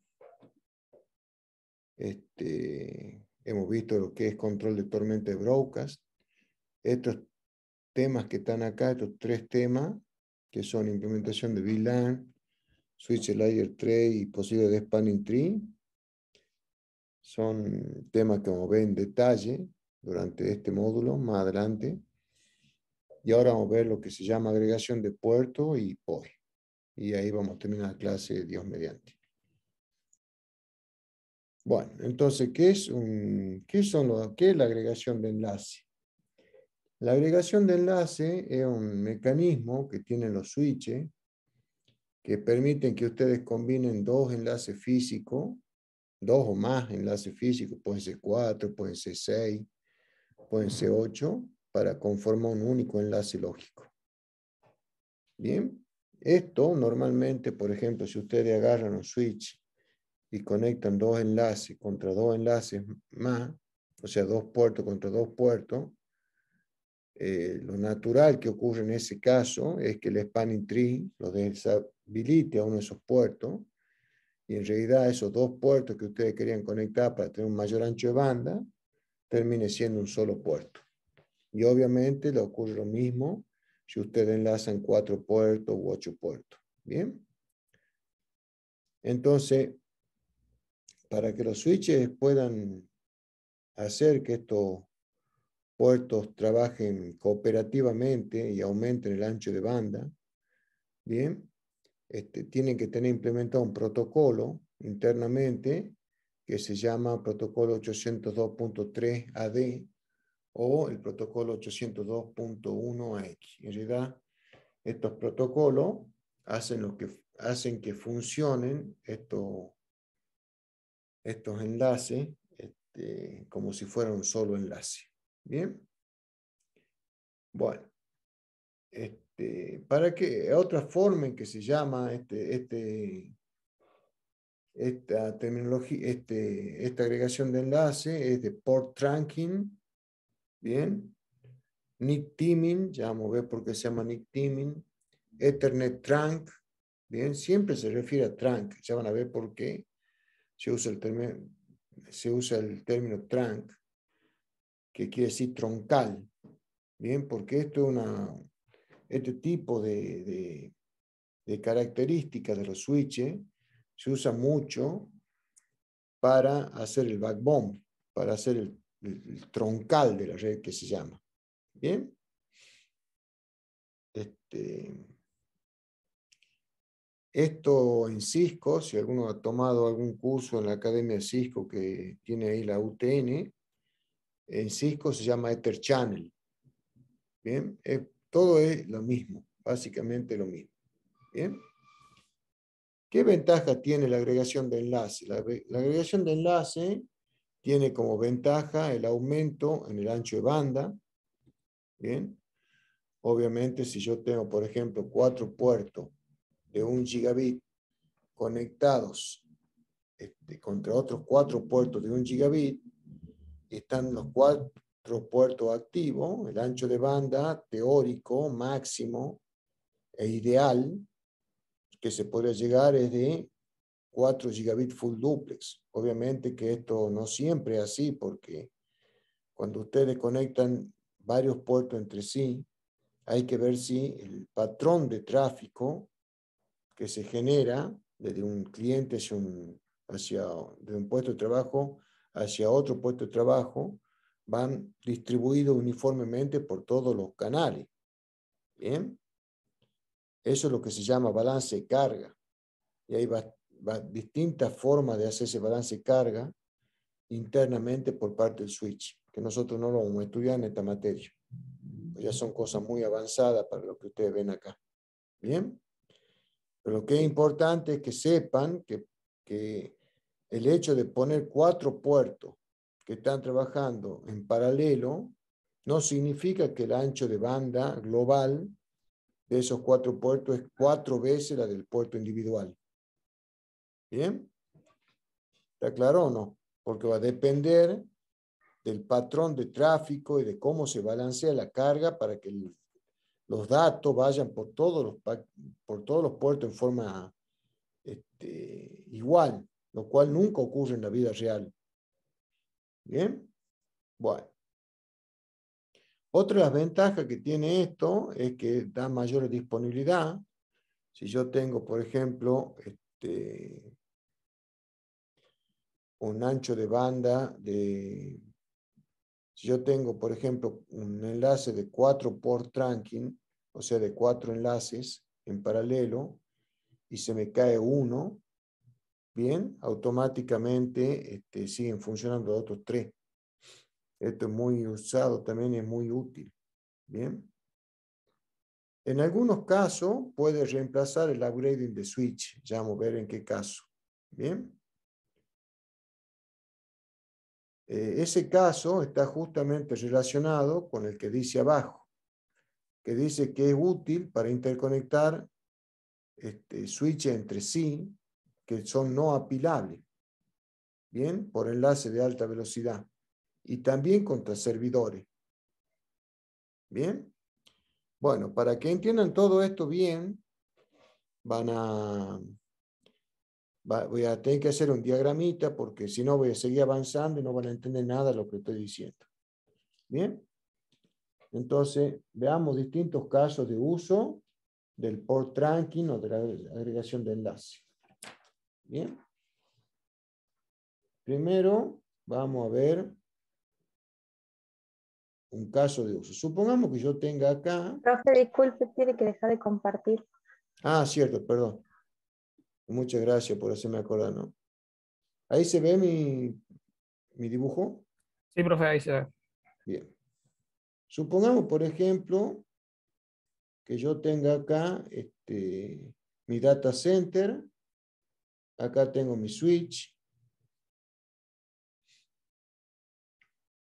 Este, hemos visto lo que es control de tormenta de broadcast. Estos temas que están acá, estos tres temas, que son implementación de VLAN, Switch Layer 3 y posible de Spanning Tree. Son temas que vamos a ver en detalle durante este módulo, más adelante. Y ahora vamos a ver lo que se llama agregación de puerto y POI. Y ahí vamos a terminar la clase Dios mediante. Bueno, entonces, ¿qué es, un, qué son qué es la agregación de enlace? La agregación de enlace es un mecanismo que tienen los switches que permiten que ustedes combinen dos enlaces físicos, dos o más enlaces físicos, pueden ser cuatro, pueden ser seis, pueden ser ocho, para conformar un único enlace lógico. Bien, esto normalmente, por ejemplo, si ustedes agarran un switch y conectan dos enlaces contra dos enlaces más, o sea, dos puertos contra dos puertos, eh, lo natural que ocurre en ese caso es que el Spanning Tree lo deshabilite a uno de esos puertos y en realidad esos dos puertos que ustedes querían conectar para tener un mayor ancho de banda termine siendo un solo puerto. Y obviamente le ocurre lo mismo si ustedes enlazan cuatro puertos u ocho puertos. Bien. Entonces, para que los switches puedan hacer que esto puertos trabajen cooperativamente y aumenten el ancho de banda, ¿bien? Este, tienen que tener implementado un protocolo internamente que se llama protocolo 802.3 AD o el protocolo 802.1 AX. En realidad, estos protocolos hacen, que, funcionen estos, enlaces este, como si fuera un solo enlace. Bien. Bueno. Este, para que otra forma en que se llama este, este, esta terminología, este, esta agregación de enlace es de port trunking. Bien. Nick Teaming, ya vamos a ver por qué se llama Nick Teaming. Ethernet Trunk, bien, siempre se refiere a trunk, ya van a ver por qué se usa el, término, se usa el término trunk que quiere decir troncal, ¿bien? Porque esto una, este tipo de, características de los switches se usa mucho para hacer el backbone, para hacer el, troncal de la red que se llama. ¿Bien? Este, esto en Cisco, si alguno ha tomado algún curso en la Academia de Cisco que tiene ahí la UTN, en Cisco se llama Ether Channel. Bien, todo es lo mismo, básicamente lo mismo. Bien. ¿Qué ventaja tiene la agregación de enlace? La, agregación de enlace tiene como ventaja el aumento en el ancho de banda. Bien. Obviamente, si yo tengo, por ejemplo, cuatro puertos de un gigabit conectados este, contra otros cuatro puertos de un gigabit, están los cuatro puertos activos, el ancho de banda teórico máximo e ideal que se podría llegar es de 4 gigabit full duplex. Obviamente que esto no siempre es así porque cuando ustedes conectan varios puertos entre sí, hay que ver si el patrón de tráfico que se genera desde un cliente hacia un, hacia, de un puesto de trabajo hacia otro puesto de trabajo van distribuidos uniformemente por todos los canales. Bien. Eso es lo que se llama balance de carga. Y hay distintas formas de hacer ese balance de carga internamente por parte del switch, que nosotros no lo vamos a estudiar en esta materia. Pues ya son cosas muy avanzadas para lo que ustedes ven acá. Bien. Pero lo que es importante es que sepan que el hecho de poner cuatro puertos que están trabajando en paralelo no significa que el ancho de banda global de esos cuatro puertos es cuatro veces la del puerto individual. ¿Bien? ¿Está claro o no? Porque va a depender del patrón de tráfico y de cómo se balancea la carga para que los datos vayan por todos los, por todos los puertos en forma este, igual lo cual nunca ocurre en la vida real. ¿Bien? Bueno. Otra de las ventajas que tiene esto es que da mayor disponibilidad. Si yo tengo, por ejemplo, este, un ancho de banda de... Si yo tengo, por ejemplo, un enlace de cuatro por trunking, o sea, de cuatro enlaces en paralelo, y se me cae uno, bien, automáticamente este, siguen funcionando los otros tres. Esto es muy usado, también es muy útil. Bien. En algunos casos puede reemplazar el upgrading de switch. Ya vamos a ver en qué caso. Bien. Eh, ese caso está justamente relacionado con el que dice abajo, que dice que es útil para interconectar este, switch entre sí que son no apilables, ¿bien? Por enlace de alta velocidad y también contra servidores. ¿Bien? Bueno, para que entiendan todo esto bien, van a... voy a tener que hacer un diagramita porque si no voy a seguir avanzando y no van a entender nada de lo que estoy diciendo. ¿Bien? Entonces, veamos distintos casos de uso del port tracking o de la agregación de enlace. Bien. Primero, vamos a ver un caso de uso. Supongamos que yo tenga acá... Profe, disculpe, tiene que dejar de compartir. Ah, cierto, perdón. Muchas gracias por hacerme acordar, ¿no? ¿Ahí se ve mi, dibujo? Sí, profe, ahí se ve. Bien. Supongamos, por ejemplo, que yo tenga acá este, mi data center Acá tengo mi switch.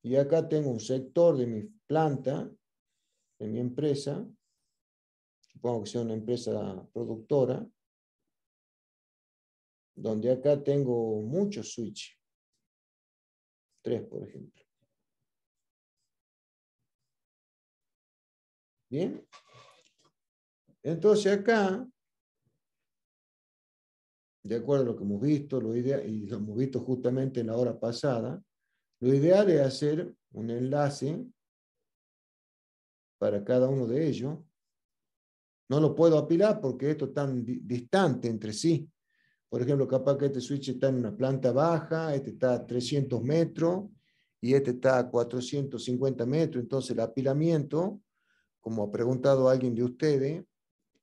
Y acá tengo un sector de mi planta, de mi empresa. Supongo que sea una empresa productora. Donde acá tengo muchos switch. Tres, por ejemplo. Bien. Entonces acá de acuerdo a lo que hemos visto, lo idea y lo hemos visto justamente en la hora pasada, lo ideal es hacer un enlace para cada uno de ellos. No lo puedo apilar porque esto es tan distante entre sí. Por ejemplo, capaz que este switch está en una planta baja, este está a 300 metros y este está a 450 metros. Entonces el apilamiento, como ha preguntado alguien de ustedes,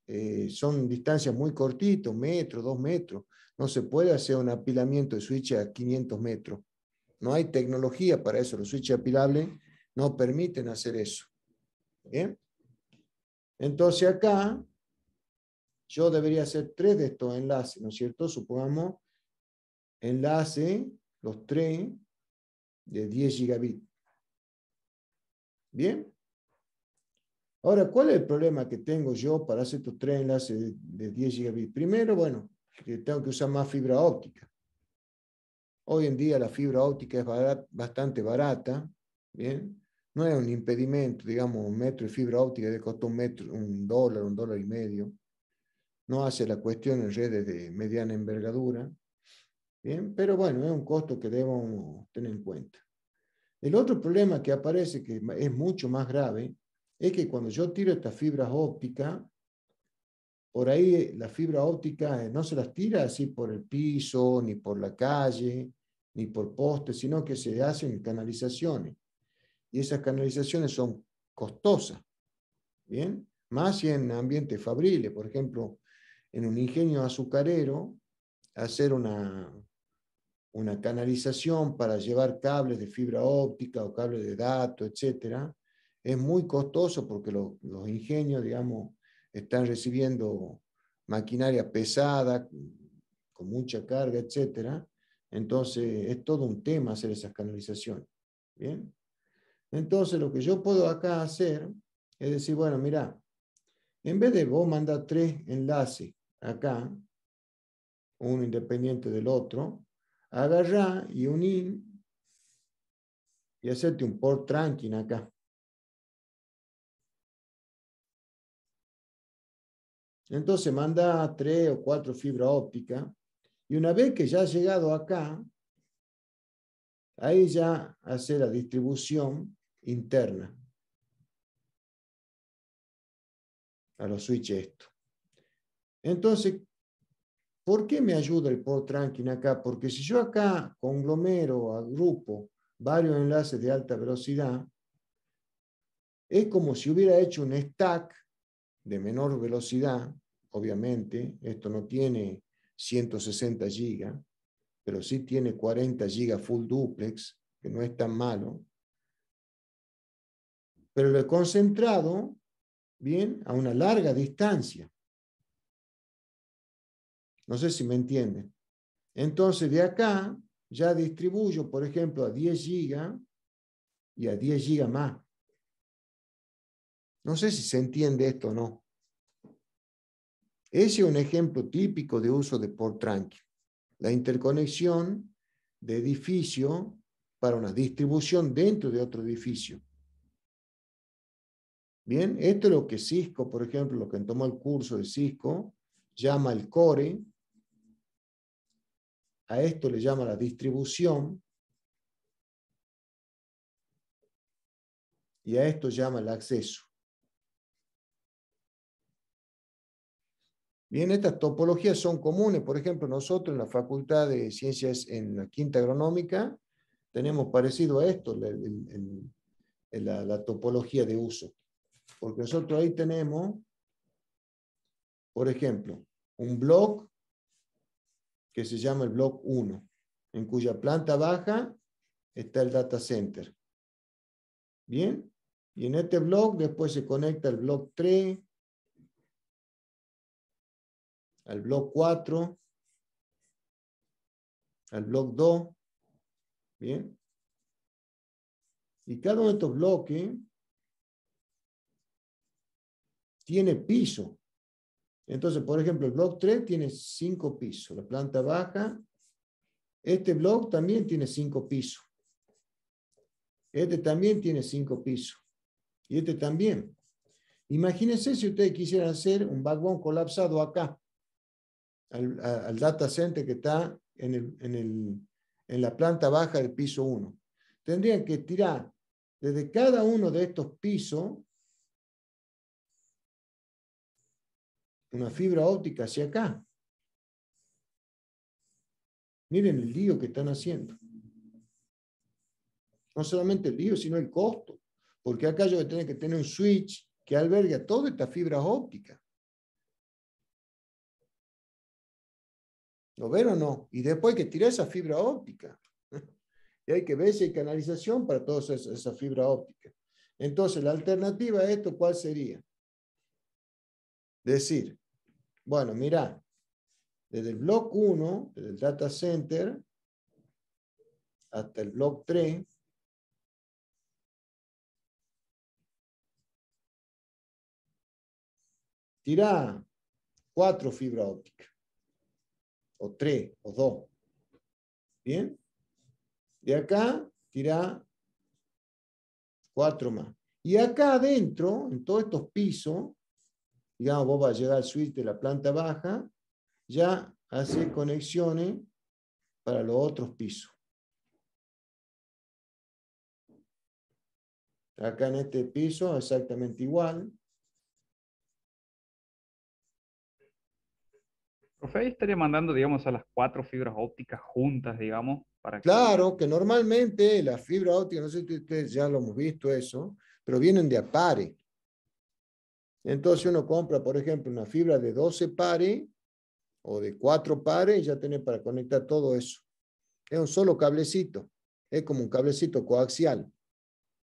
eh, son distancias muy cortitas, metro, dos metros. No se puede hacer un apilamiento de switch a 500 metros. No hay tecnología para eso. Los switches apilables no permiten hacer eso. ¿Bien? Entonces acá yo debería hacer tres de estos enlaces, ¿no es cierto? Supongamos enlace, los tres de 10 gigabits. ¿Bien? Ahora, ¿cuál es el problema que tengo yo para hacer estos tres enlaces de 10 gigabits? Primero, bueno, que tengo que usar más fibra óptica. Hoy en día la fibra óptica es bastante barata, ¿bien? No es un impedimento, digamos, un metro de fibra óptica de costó un metro, un dólar, un dólar y medio. No hace la cuestión en redes de mediana envergadura, ¿bien? Pero bueno, es un costo que debemos tener en cuenta. El otro problema que aparece, que es mucho más grave, es que cuando yo tiro estas fibras ópticas, por ahí eh, la fibra óptica eh, no se las tira así por el piso, ni por la calle, ni por postes, sino que se hacen canalizaciones. Y esas canalizaciones son costosas, ¿bien? Más si en ambientes fabriles, por ejemplo, en un ingenio azucarero, hacer una, una canalización para llevar cables de fibra óptica o cables de datos, etcétera, es muy costoso porque los ingenios, digamos, están recibiendo maquinaria pesada, con mucha carga, etc. Entonces, es todo un tema hacer esas canalizaciones. ¿Bien? Entonces, lo que yo puedo acá hacer es decir, bueno, mira, en vez de vos mandar tres enlaces acá, uno independiente del otro, agarrar y unir y hacerte un port tranquilo acá. Entonces manda tres o cuatro fibra óptica y una vez que ya ha llegado acá, ahí ya hace la distribución interna a los switches esto. Entonces, ¿por qué me ayuda el port tracking acá? Porque si yo acá conglomero, agrupo varios enlaces de alta velocidad, es como si hubiera hecho un stack de menor velocidad obviamente, esto no tiene 160 gigas, pero sí tiene 40 gigas full duplex, que no es tan malo. Pero lo he concentrado, bien, a una larga distancia. No sé si me entienden. Entonces, de acá ya distribuyo, por ejemplo, a 10 gigas y a 10 gigas más. No sé si se entiende esto o no. Ese es un ejemplo típico de uso de port tranquil. La interconexión de edificio para una distribución dentro de otro edificio. Bien, esto es lo que Cisco, por ejemplo, lo que tomó el curso de Cisco, llama el core. A esto le llama la distribución. Y a esto llama el acceso. Bien, estas topologías son comunes. Por ejemplo, nosotros en la Facultad de Ciencias en la Quinta Agronómica tenemos parecido a esto, la, topología de uso. Porque nosotros ahí tenemos, por ejemplo, un blog que se llama el blog 1, en cuya planta baja está el data center. Bien, y en este blog después se conecta el blog 3, al blog 4, al blog 2, ¿bien? Y cada uno de estos bloques tiene piso. Entonces, por ejemplo, el blog 3 tiene 5 pisos, la planta baja. Este blog también tiene cinco pisos. Este también tiene cinco pisos. Y este también. Imagínense si ustedes quisieran hacer un backbone colapsado acá al, data center que está en, en la planta baja del piso 1. Tendrían que tirar desde cada uno de estos pisos una fibra óptica hacia acá. Miren el lío que están haciendo. No solamente el lío, sino el costo. Porque acá yo voy a tener que tener un switch que albergue toda todas fibra óptica ¿Lo ven o no? Y después hay que tirar esa fibra óptica. Y hay que ver si hay canalización para toda esa, fibra óptica. Entonces, la alternativa a esto, ¿cuál sería? Decir, bueno, mirá, desde el block 1, desde el data center, hasta el block 3, tira cuatro fibras ópticas o tres o dos ¿Bien? De acá tira cuatro más. Y acá adentro, en todos estos pisos, digamos, vos vas a llegar al suite de la planta baja, ya hace conexiones para los otros pisos. Acá en este piso exactamente igual. Profe, estaría mandando, digamos, a las cuatro fibras ópticas juntas, digamos, para Claro, que normalmente la fibra óptica, no sé si ustedes ya lo hemos visto eso, pero vienen de a pares. Entonces uno compra, por ejemplo, una fibra de 12 pares o de 4 pares y ya tiene para conectar todo eso. Es un solo cablecito, es como un cablecito coaxial.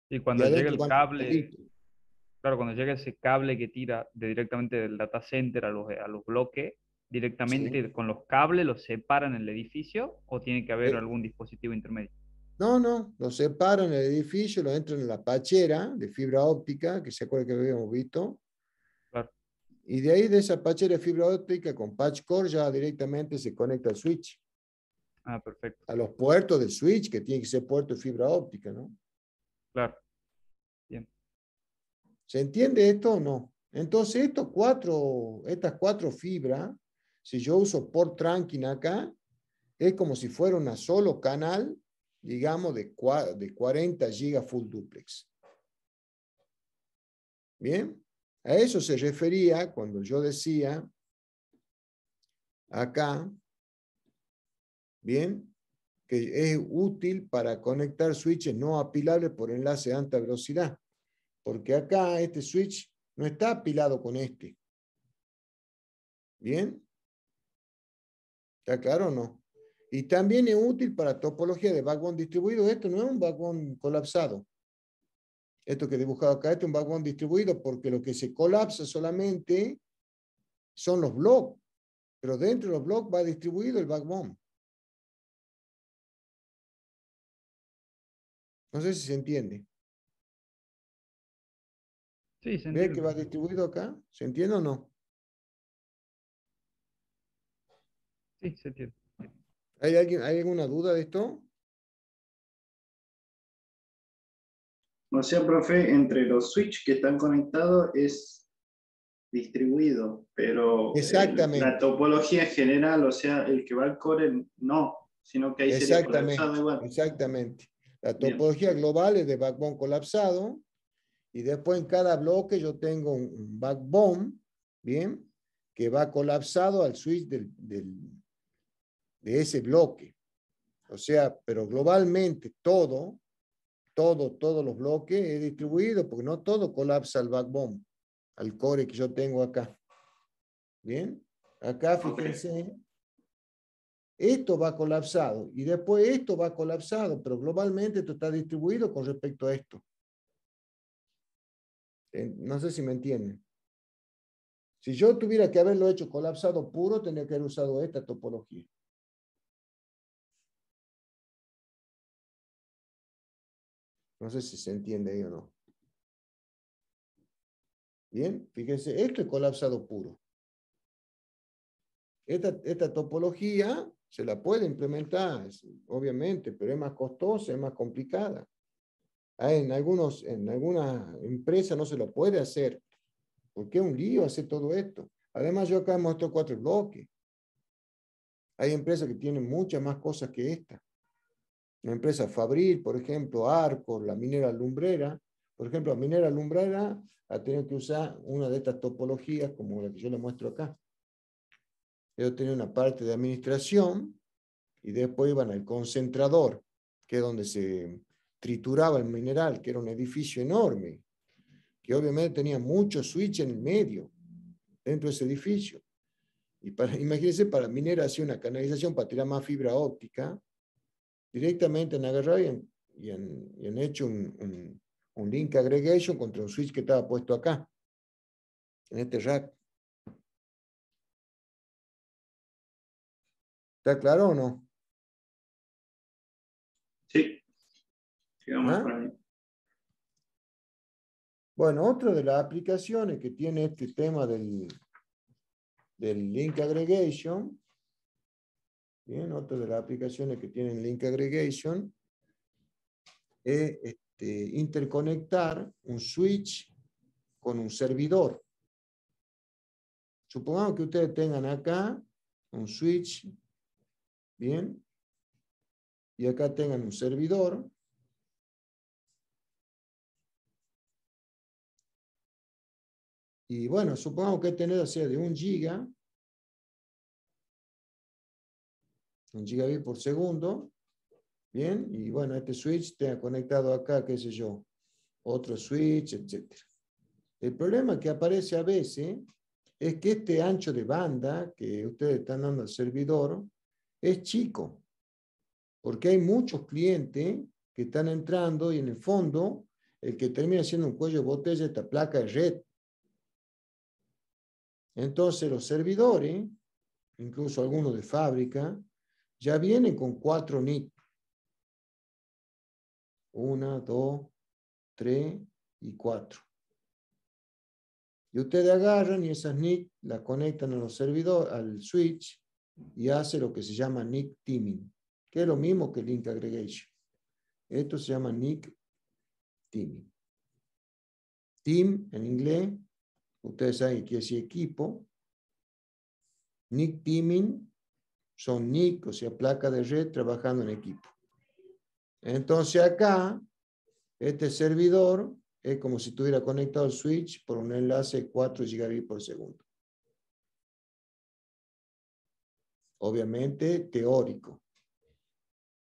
Y cuando llega el cable, claro, cuando llega ese cable que tira de directamente del data center a los, a los bloques, directamente con los cables, los separan en el edificio o tiene que haber eh. algún dispositivo intermedio? No, no, los separan en el edificio, los entran en la pachera de fibra óptica, que se acuerda que habíamos visto. Claro. Y de ahí, de esa pachera de fibra óptica con patch core, ya directamente se conecta al switch. Ah, perfecto. A los puertos del switch, que tiene que ser puerto de fibra óptica, ¿no? Claro. Bien. ¿Se entiende esto o no? Entonces, estos cuatro, estas cuatro fibras si yo uso Port trunking acá, es como si fuera una solo canal, digamos, de, de 40 GB full duplex. Bien, a eso se refería cuando yo decía acá, bien, que es útil para conectar switches no apilables por enlace de alta velocidad. Porque acá este switch no está apilado con este. Bien, ¿Está claro o no? Y también es útil para topología de backbone distribuido. Esto no es un backbone colapsado. Esto que he dibujado acá, esto es un backbone distribuido porque lo que se colapsa solamente son los blocks. Pero dentro de los blocks va distribuido el backbone. No sé si se entiende. Sí, se entiende. ¿Ve que va distribuido acá? ¿Se entiende o no? Sí, se ¿Hay, alguien, ¿Hay alguna duda de esto? No sea, profe, entre los switches que están conectados es distribuido, pero la topología general, o sea, el que va al core no, sino que ahí Exactamente. sería igual. Exactamente. La topología global es de backbone colapsado y después en cada bloque yo tengo un backbone, ¿bien? Que va colapsado al switch del de ese bloque. O sea, pero globalmente todo, todo, todos los bloques es distribuido, porque no todo colapsa al backbone, al core que yo tengo acá. Bien, acá fíjense, esto va colapsado y después esto va colapsado, pero globalmente esto está distribuido con respecto a esto. Eh, no sé si me entienden. Si yo tuviera que haberlo hecho colapsado puro, tendría que haber usado esta topología. No sé si se entiende ahí o no. Bien, fíjense, esto es colapsado puro. Esta, esta topología se la puede implementar, obviamente, pero es más costosa, es más complicada. Ah, en, algunos, en algunas empresas no se lo puede hacer, porque qué un lío hacer todo esto. Además, yo acá muestro cuatro bloques. Hay empresas que tienen muchas más cosas que esta. La empresa Fabril, por ejemplo, Arco, la minera lumbrera. Por ejemplo, la minera lumbrera ha tenido que usar una de estas topologías como la que yo le muestro acá. Ellos tenían una parte de administración y después iban al concentrador, que es donde se trituraba el mineral, que era un edificio enorme, que obviamente tenía muchos switches en el medio, dentro de ese edificio. Y imagínense, para minera hacía una canalización para tirar más fibra óptica, directamente en agarrar y han hecho un, link aggregation contra un switch que estaba puesto acá, en este rack. ¿Está claro o no? Sí. ¿Ah? bueno, otra de las aplicaciones que tiene este tema del, del link aggregation Bien, otra de las aplicaciones que tienen Link Aggregation es este, interconectar un switch con un servidor. Supongamos que ustedes tengan acá un switch, bien, y acá tengan un servidor. Y bueno, supongamos que este hacia de un giga, en gigabit por segundo. Bien, y bueno, este switch te ha conectado acá, qué sé yo, otro switch, etc. El problema que aparece a veces es que este ancho de banda que ustedes están dando al servidor es chico, porque hay muchos clientes que están entrando y en el fondo el que termina siendo un cuello de botella esta placa de red. Entonces los servidores, incluso algunos de fábrica, ya vienen con cuatro NIC. Una, dos, tres y cuatro. Y ustedes agarran y esas NIC las conectan a los servidores, al switch, y hace lo que se llama NIC teaming, que es lo mismo que link aggregation. Esto se llama NIC teaming. Team en inglés, ustedes saben que es equipo. NIC teaming son NIC, o sea, placa de red trabajando en equipo. Entonces acá, este servidor es como si estuviera conectado al switch por un enlace de 4 gigabits por segundo. Obviamente teórico,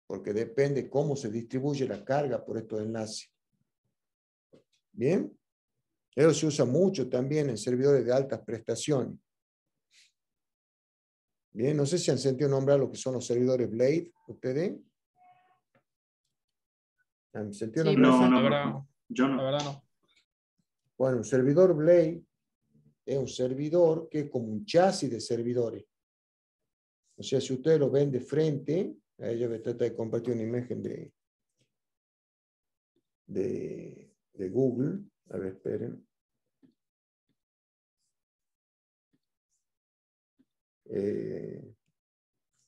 porque depende cómo se distribuye la carga por estos enlaces. Bien, eso se usa mucho también en servidores de altas prestaciones Bien, no sé si han sentido a lo que son los servidores Blade, ustedes. ¿Han sentido No, no, no. Yo no. Bueno, un servidor Blade es un servidor que es como un chasis de servidores. O sea, si ustedes lo ven de frente, yo voy a trata de compartir una imagen de, de Google. A ver, esperen. Eh,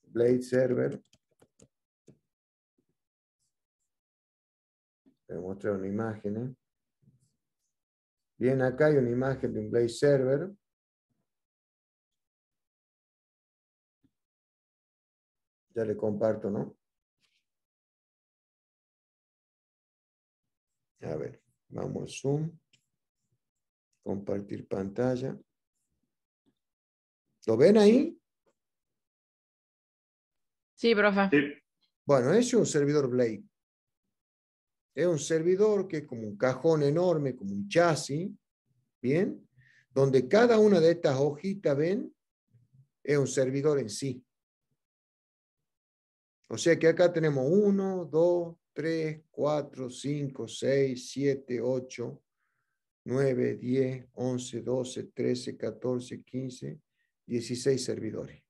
Blade Server. Te mostrar una imagen. ¿eh? Bien, acá hay una imagen de un Blade Server. Ya le comparto, ¿no? A ver, vamos a Zoom, compartir pantalla. ¿Lo ven ahí? Sí, profe. Sí. Bueno, ese es un servidor Blade. Es un servidor que es como un cajón enorme, como un chasis, ¿bien? Donde cada una de estas hojitas, ¿ven? Es un servidor en sí. O sea que acá tenemos 1, 2, 3, 4, 5, 6, 7, 8, 9, 10, 11, 12, 13, 14, 15, 16 servidores.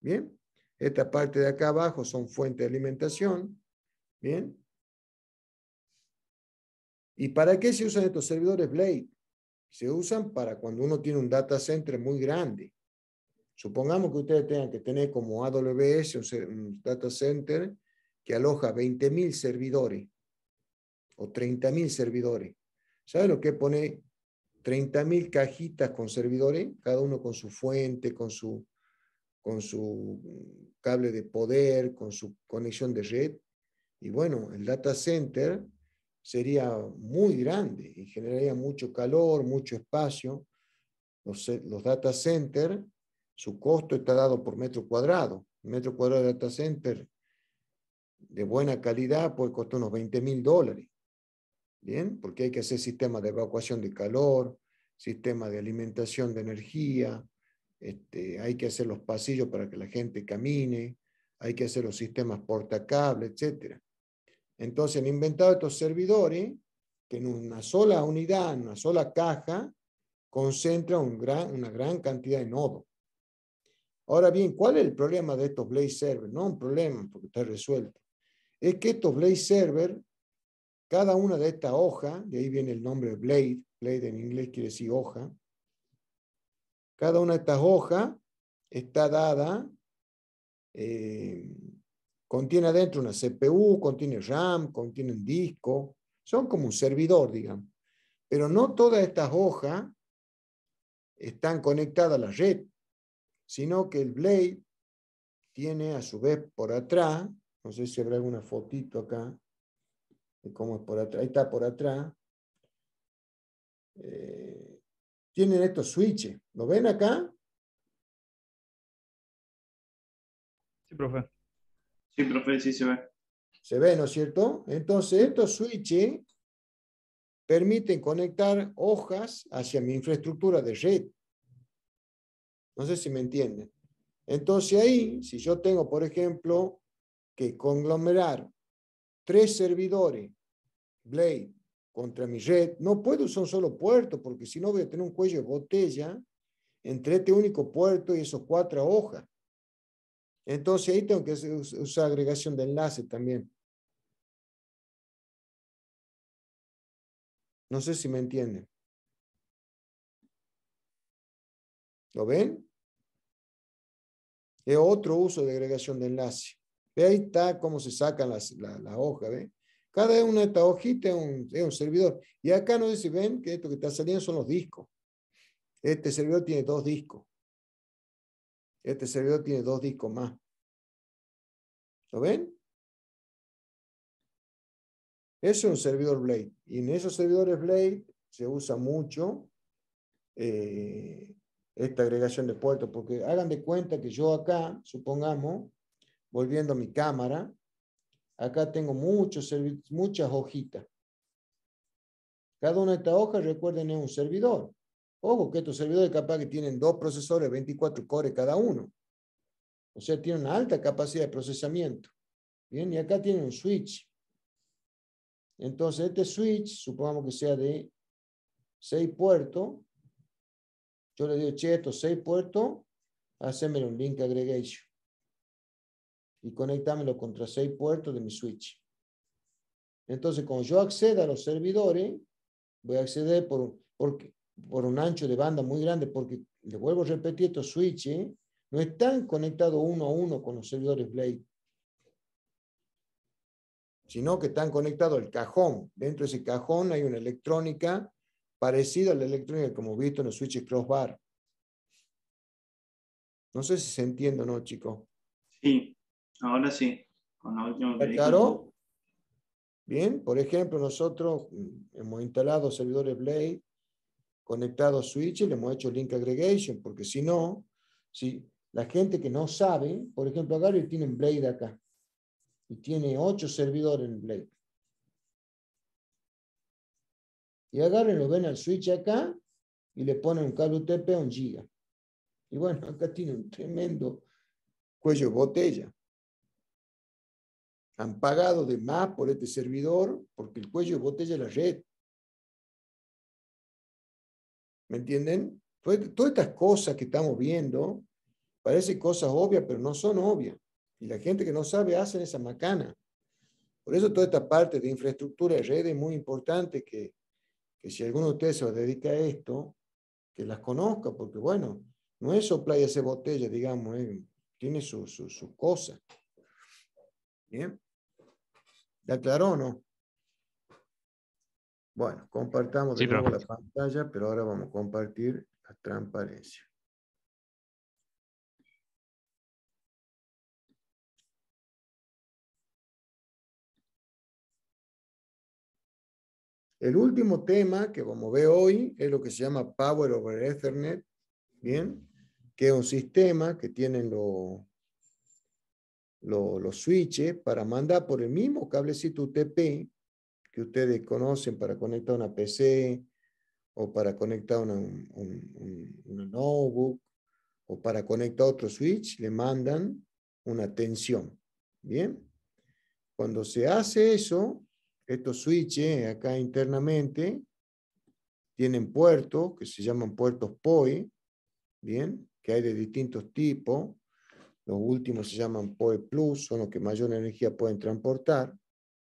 Bien, esta parte de acá abajo son fuentes de alimentación. Bien. ¿Y para qué se usan estos servidores Blade? Se usan para cuando uno tiene un data center muy grande. Supongamos que ustedes tengan que tener como AWS un data center que aloja 20.000 servidores o 30.000 servidores. ¿Sabe lo que pone 30.000 cajitas con servidores, cada uno con su fuente, con su, con su cable de poder, con su conexión de red. Y bueno, el data center sería muy grande y generaría mucho calor, mucho espacio. Los, data center, su costo está dado por metro cuadrado. metro cuadrado de data center de buena calidad pues costar unos 20 mil dólares. ¿bien? Porque hay que hacer sistemas de evacuación de calor, sistemas de alimentación de energía, este, hay que hacer los pasillos para que la gente camine, hay que hacer los sistemas portacables, etc. Entonces han inventado estos servidores que en una sola unidad, en una sola caja, concentra gran, una gran cantidad de nodos. Ahora bien, ¿cuál es el problema de estos Blaze Server? No un problema, porque está resuelto. Es que estos Blaze Server cada una de estas hojas, de ahí viene el nombre blade, blade en inglés quiere decir hoja, cada una de estas hojas está dada, eh, contiene adentro una CPU, contiene RAM, contiene un disco, son como un servidor, digamos. Pero no todas estas hojas están conectadas a la red, sino que el Blade tiene a su vez por atrás, no sé si habrá alguna fotito acá, como es por atrás, ahí está por atrás. Eh, tienen estos switches, ¿lo ven acá? Sí, profe. Sí, profe, sí se ve. Se ve, ¿no es cierto? Entonces, estos switches permiten conectar hojas hacia mi infraestructura de red. No sé si me entienden. Entonces ahí, si yo tengo, por ejemplo, que conglomerar tres servidores Blade contra mi red, no puedo usar un solo puerto porque si no voy a tener un cuello de botella entre este único puerto y esos cuatro hojas. Entonces ahí tengo que usar agregación de enlace también. No sé si me entienden. ¿Lo ven? Es otro uso de agregación de enlace. ahí está cómo se sacan las, la, la hoja, ¿ve? Cada una de estas un, es un servidor. Y acá nos dice, ven, que esto que está saliendo son los discos. Este servidor tiene dos discos. Este servidor tiene dos discos más. ¿Lo ven? es un servidor Blade. Y en esos servidores Blade se usa mucho eh, esta agregación de puertos, porque hagan de cuenta que yo acá, supongamos, volviendo a mi cámara, Acá tengo muchos muchas hojitas. Cada una de estas hojas, recuerden, es un servidor. Ojo que estos servidores capaz que tienen dos procesores, 24 cores cada uno. O sea, tienen una alta capacidad de procesamiento. Bien, y acá tienen un switch. Entonces, este switch, supongamos que sea de seis puertos. Yo le digo, che, estos seis puertos, haceme un link aggregation y conectámelo contra seis puertos de mi switch. Entonces, cuando yo acceda a los servidores, voy a acceder por, por, por un ancho de banda muy grande, porque, le vuelvo a repetir, estos switches ¿eh? no están conectados uno a uno con los servidores Blade, sino que están conectados al cajón. Dentro de ese cajón hay una electrónica parecida a la electrónica como visto en los switches crossbar. No sé si se entiende o no, chico. Sí, Ahora sí, con la última ¿Está claro? Bien, por ejemplo, nosotros hemos instalado servidores Blade, conectados a switch, y le hemos hecho link aggregation, porque si no, si la gente que no sabe, por ejemplo, Gary tiene Blade acá, y tiene ocho servidores en Blade. Y agarren, lo ven al switch acá y le ponen un cable UTP a un giga. Y bueno, acá tiene un tremendo cuello de botella han pagado de más por este servidor porque el cuello de botella es la red. ¿Me entienden? Todas estas cosas que estamos viendo parecen cosas obvias, pero no son obvias. Y la gente que no sabe hace esa macana. Por eso toda esta parte de infraestructura de red es muy importante que, que si alguno de ustedes se dedica a esto, que las conozca, porque bueno, no es soplar y hacer botella, digamos, tiene sus cosas. Bien. ¿Ya claro o no? Bueno, compartamos la pantalla, pero ahora vamos a compartir la transparencia. El último tema que vamos a ver hoy es lo que se llama Power over Ethernet, ¿bien? Que es un sistema que tienen los los switches para mandar por el mismo cablecito UTP que ustedes conocen para conectar una PC o para conectar una, un, notebook o para conectar otro switch, le mandan una tensión. Bien. Cuando se hace eso, estos switches acá internamente tienen puertos que se llaman puertos POI, e, bien, que hay de distintos tipos. Los últimos se llaman POE Plus, son los que mayor energía pueden transportar.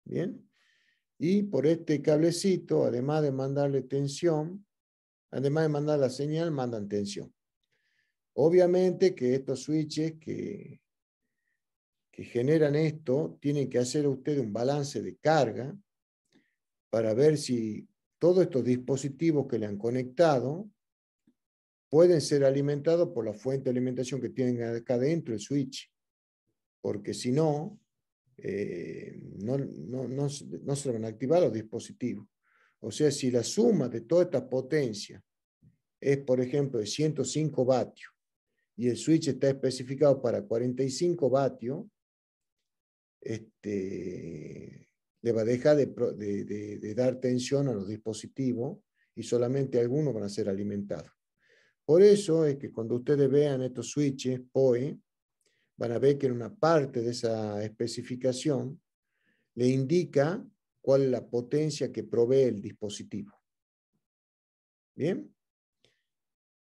Bien. Y por este cablecito, además de mandarle tensión, además de mandar la señal, mandan tensión. Obviamente que estos switches que, que generan esto tienen que hacer a un balance de carga para ver si todos estos dispositivos que le han conectado pueden ser alimentados por la fuente de alimentación que tienen acá dentro, el switch, porque si no, eh, no, no, no, se van a activar los dispositivos. O sea, si la suma de toda esta potencia es, por ejemplo, de 105 vatios y el switch está especificado para 45 vatios, este, le va a dejar de dar tensión a los dispositivos y solamente algunos van a ser alimentados. Por eso es que cuando ustedes vean estos switches POE, van a ver que en una parte de esa especificación le indica cuál es la potencia que provee el dispositivo. Bien.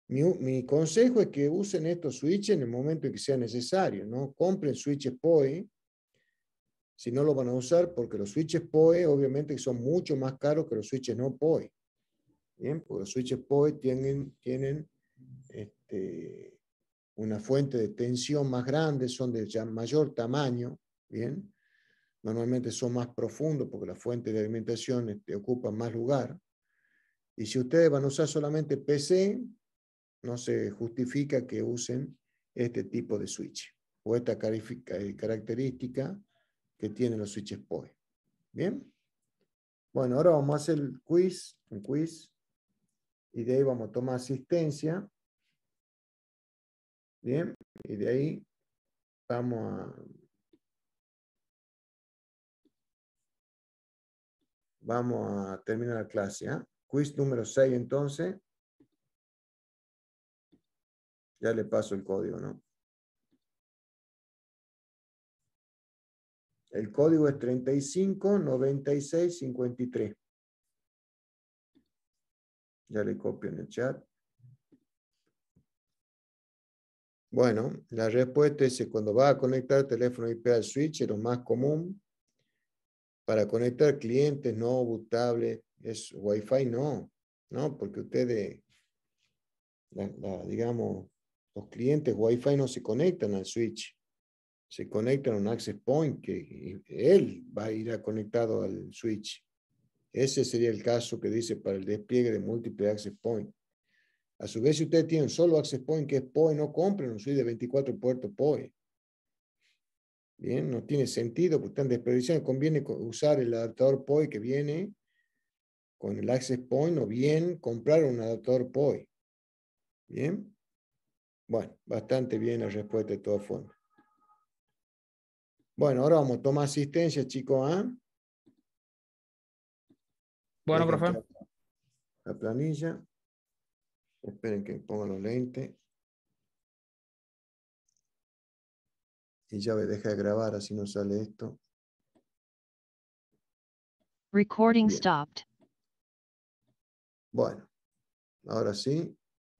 Mi, consejo es que usen estos switches en el momento en que sea necesario. No compren switches POE si no lo van a usar, porque los switches POE obviamente son mucho más caros que los switches no POE. Bien, porque los switches POE tienen, tienen este, una fuente de tensión más grande, son de mayor tamaño, ¿bien? Normalmente son más profundos porque la fuente de alimentación este, ocupa más lugar. Y si ustedes van a usar solamente PC, no se justifica que usen este tipo de switch o esta eh, característica que tienen los switches POE. ¿Bien? Bueno, ahora vamos a hacer el quiz, un quiz, y de ahí vamos a tomar asistencia. Bien, y de ahí vamos a... Vamos a terminar la clase. ¿ah? Quiz número 6 entonces. Ya le paso el código, ¿no? El código es 359653. Ya le copio en el chat. Bueno, la respuesta es que cuando va a conectar teléfono IP al switch, es lo más común. Para conectar clientes, no, bootable, es Wi-Fi, no, no, porque ustedes, digamos, los clientes Wi-Fi no se conectan al switch, se conectan a un access point que él va a ir a conectado al switch. Ese sería el caso que dice para el despliegue de múltiples access point. A su vez, si ustedes tienen solo Access Point, que es POE, no compren un soy de 24 puertos POE. Bien, no tiene sentido, porque están desperdiciando. Conviene usar el adaptador POE que viene con el Access Point o bien comprar un adaptador POE. Bien. Bueno, bastante bien la respuesta de todas formas. Bueno, ahora vamos, a tomar asistencia, chicos. ¿ah? Bueno, profe. La planilla. Esperen que ponga los lentes. Y ya me deja de grabar, así no sale esto. Recording stopped. Bueno, ahora sí.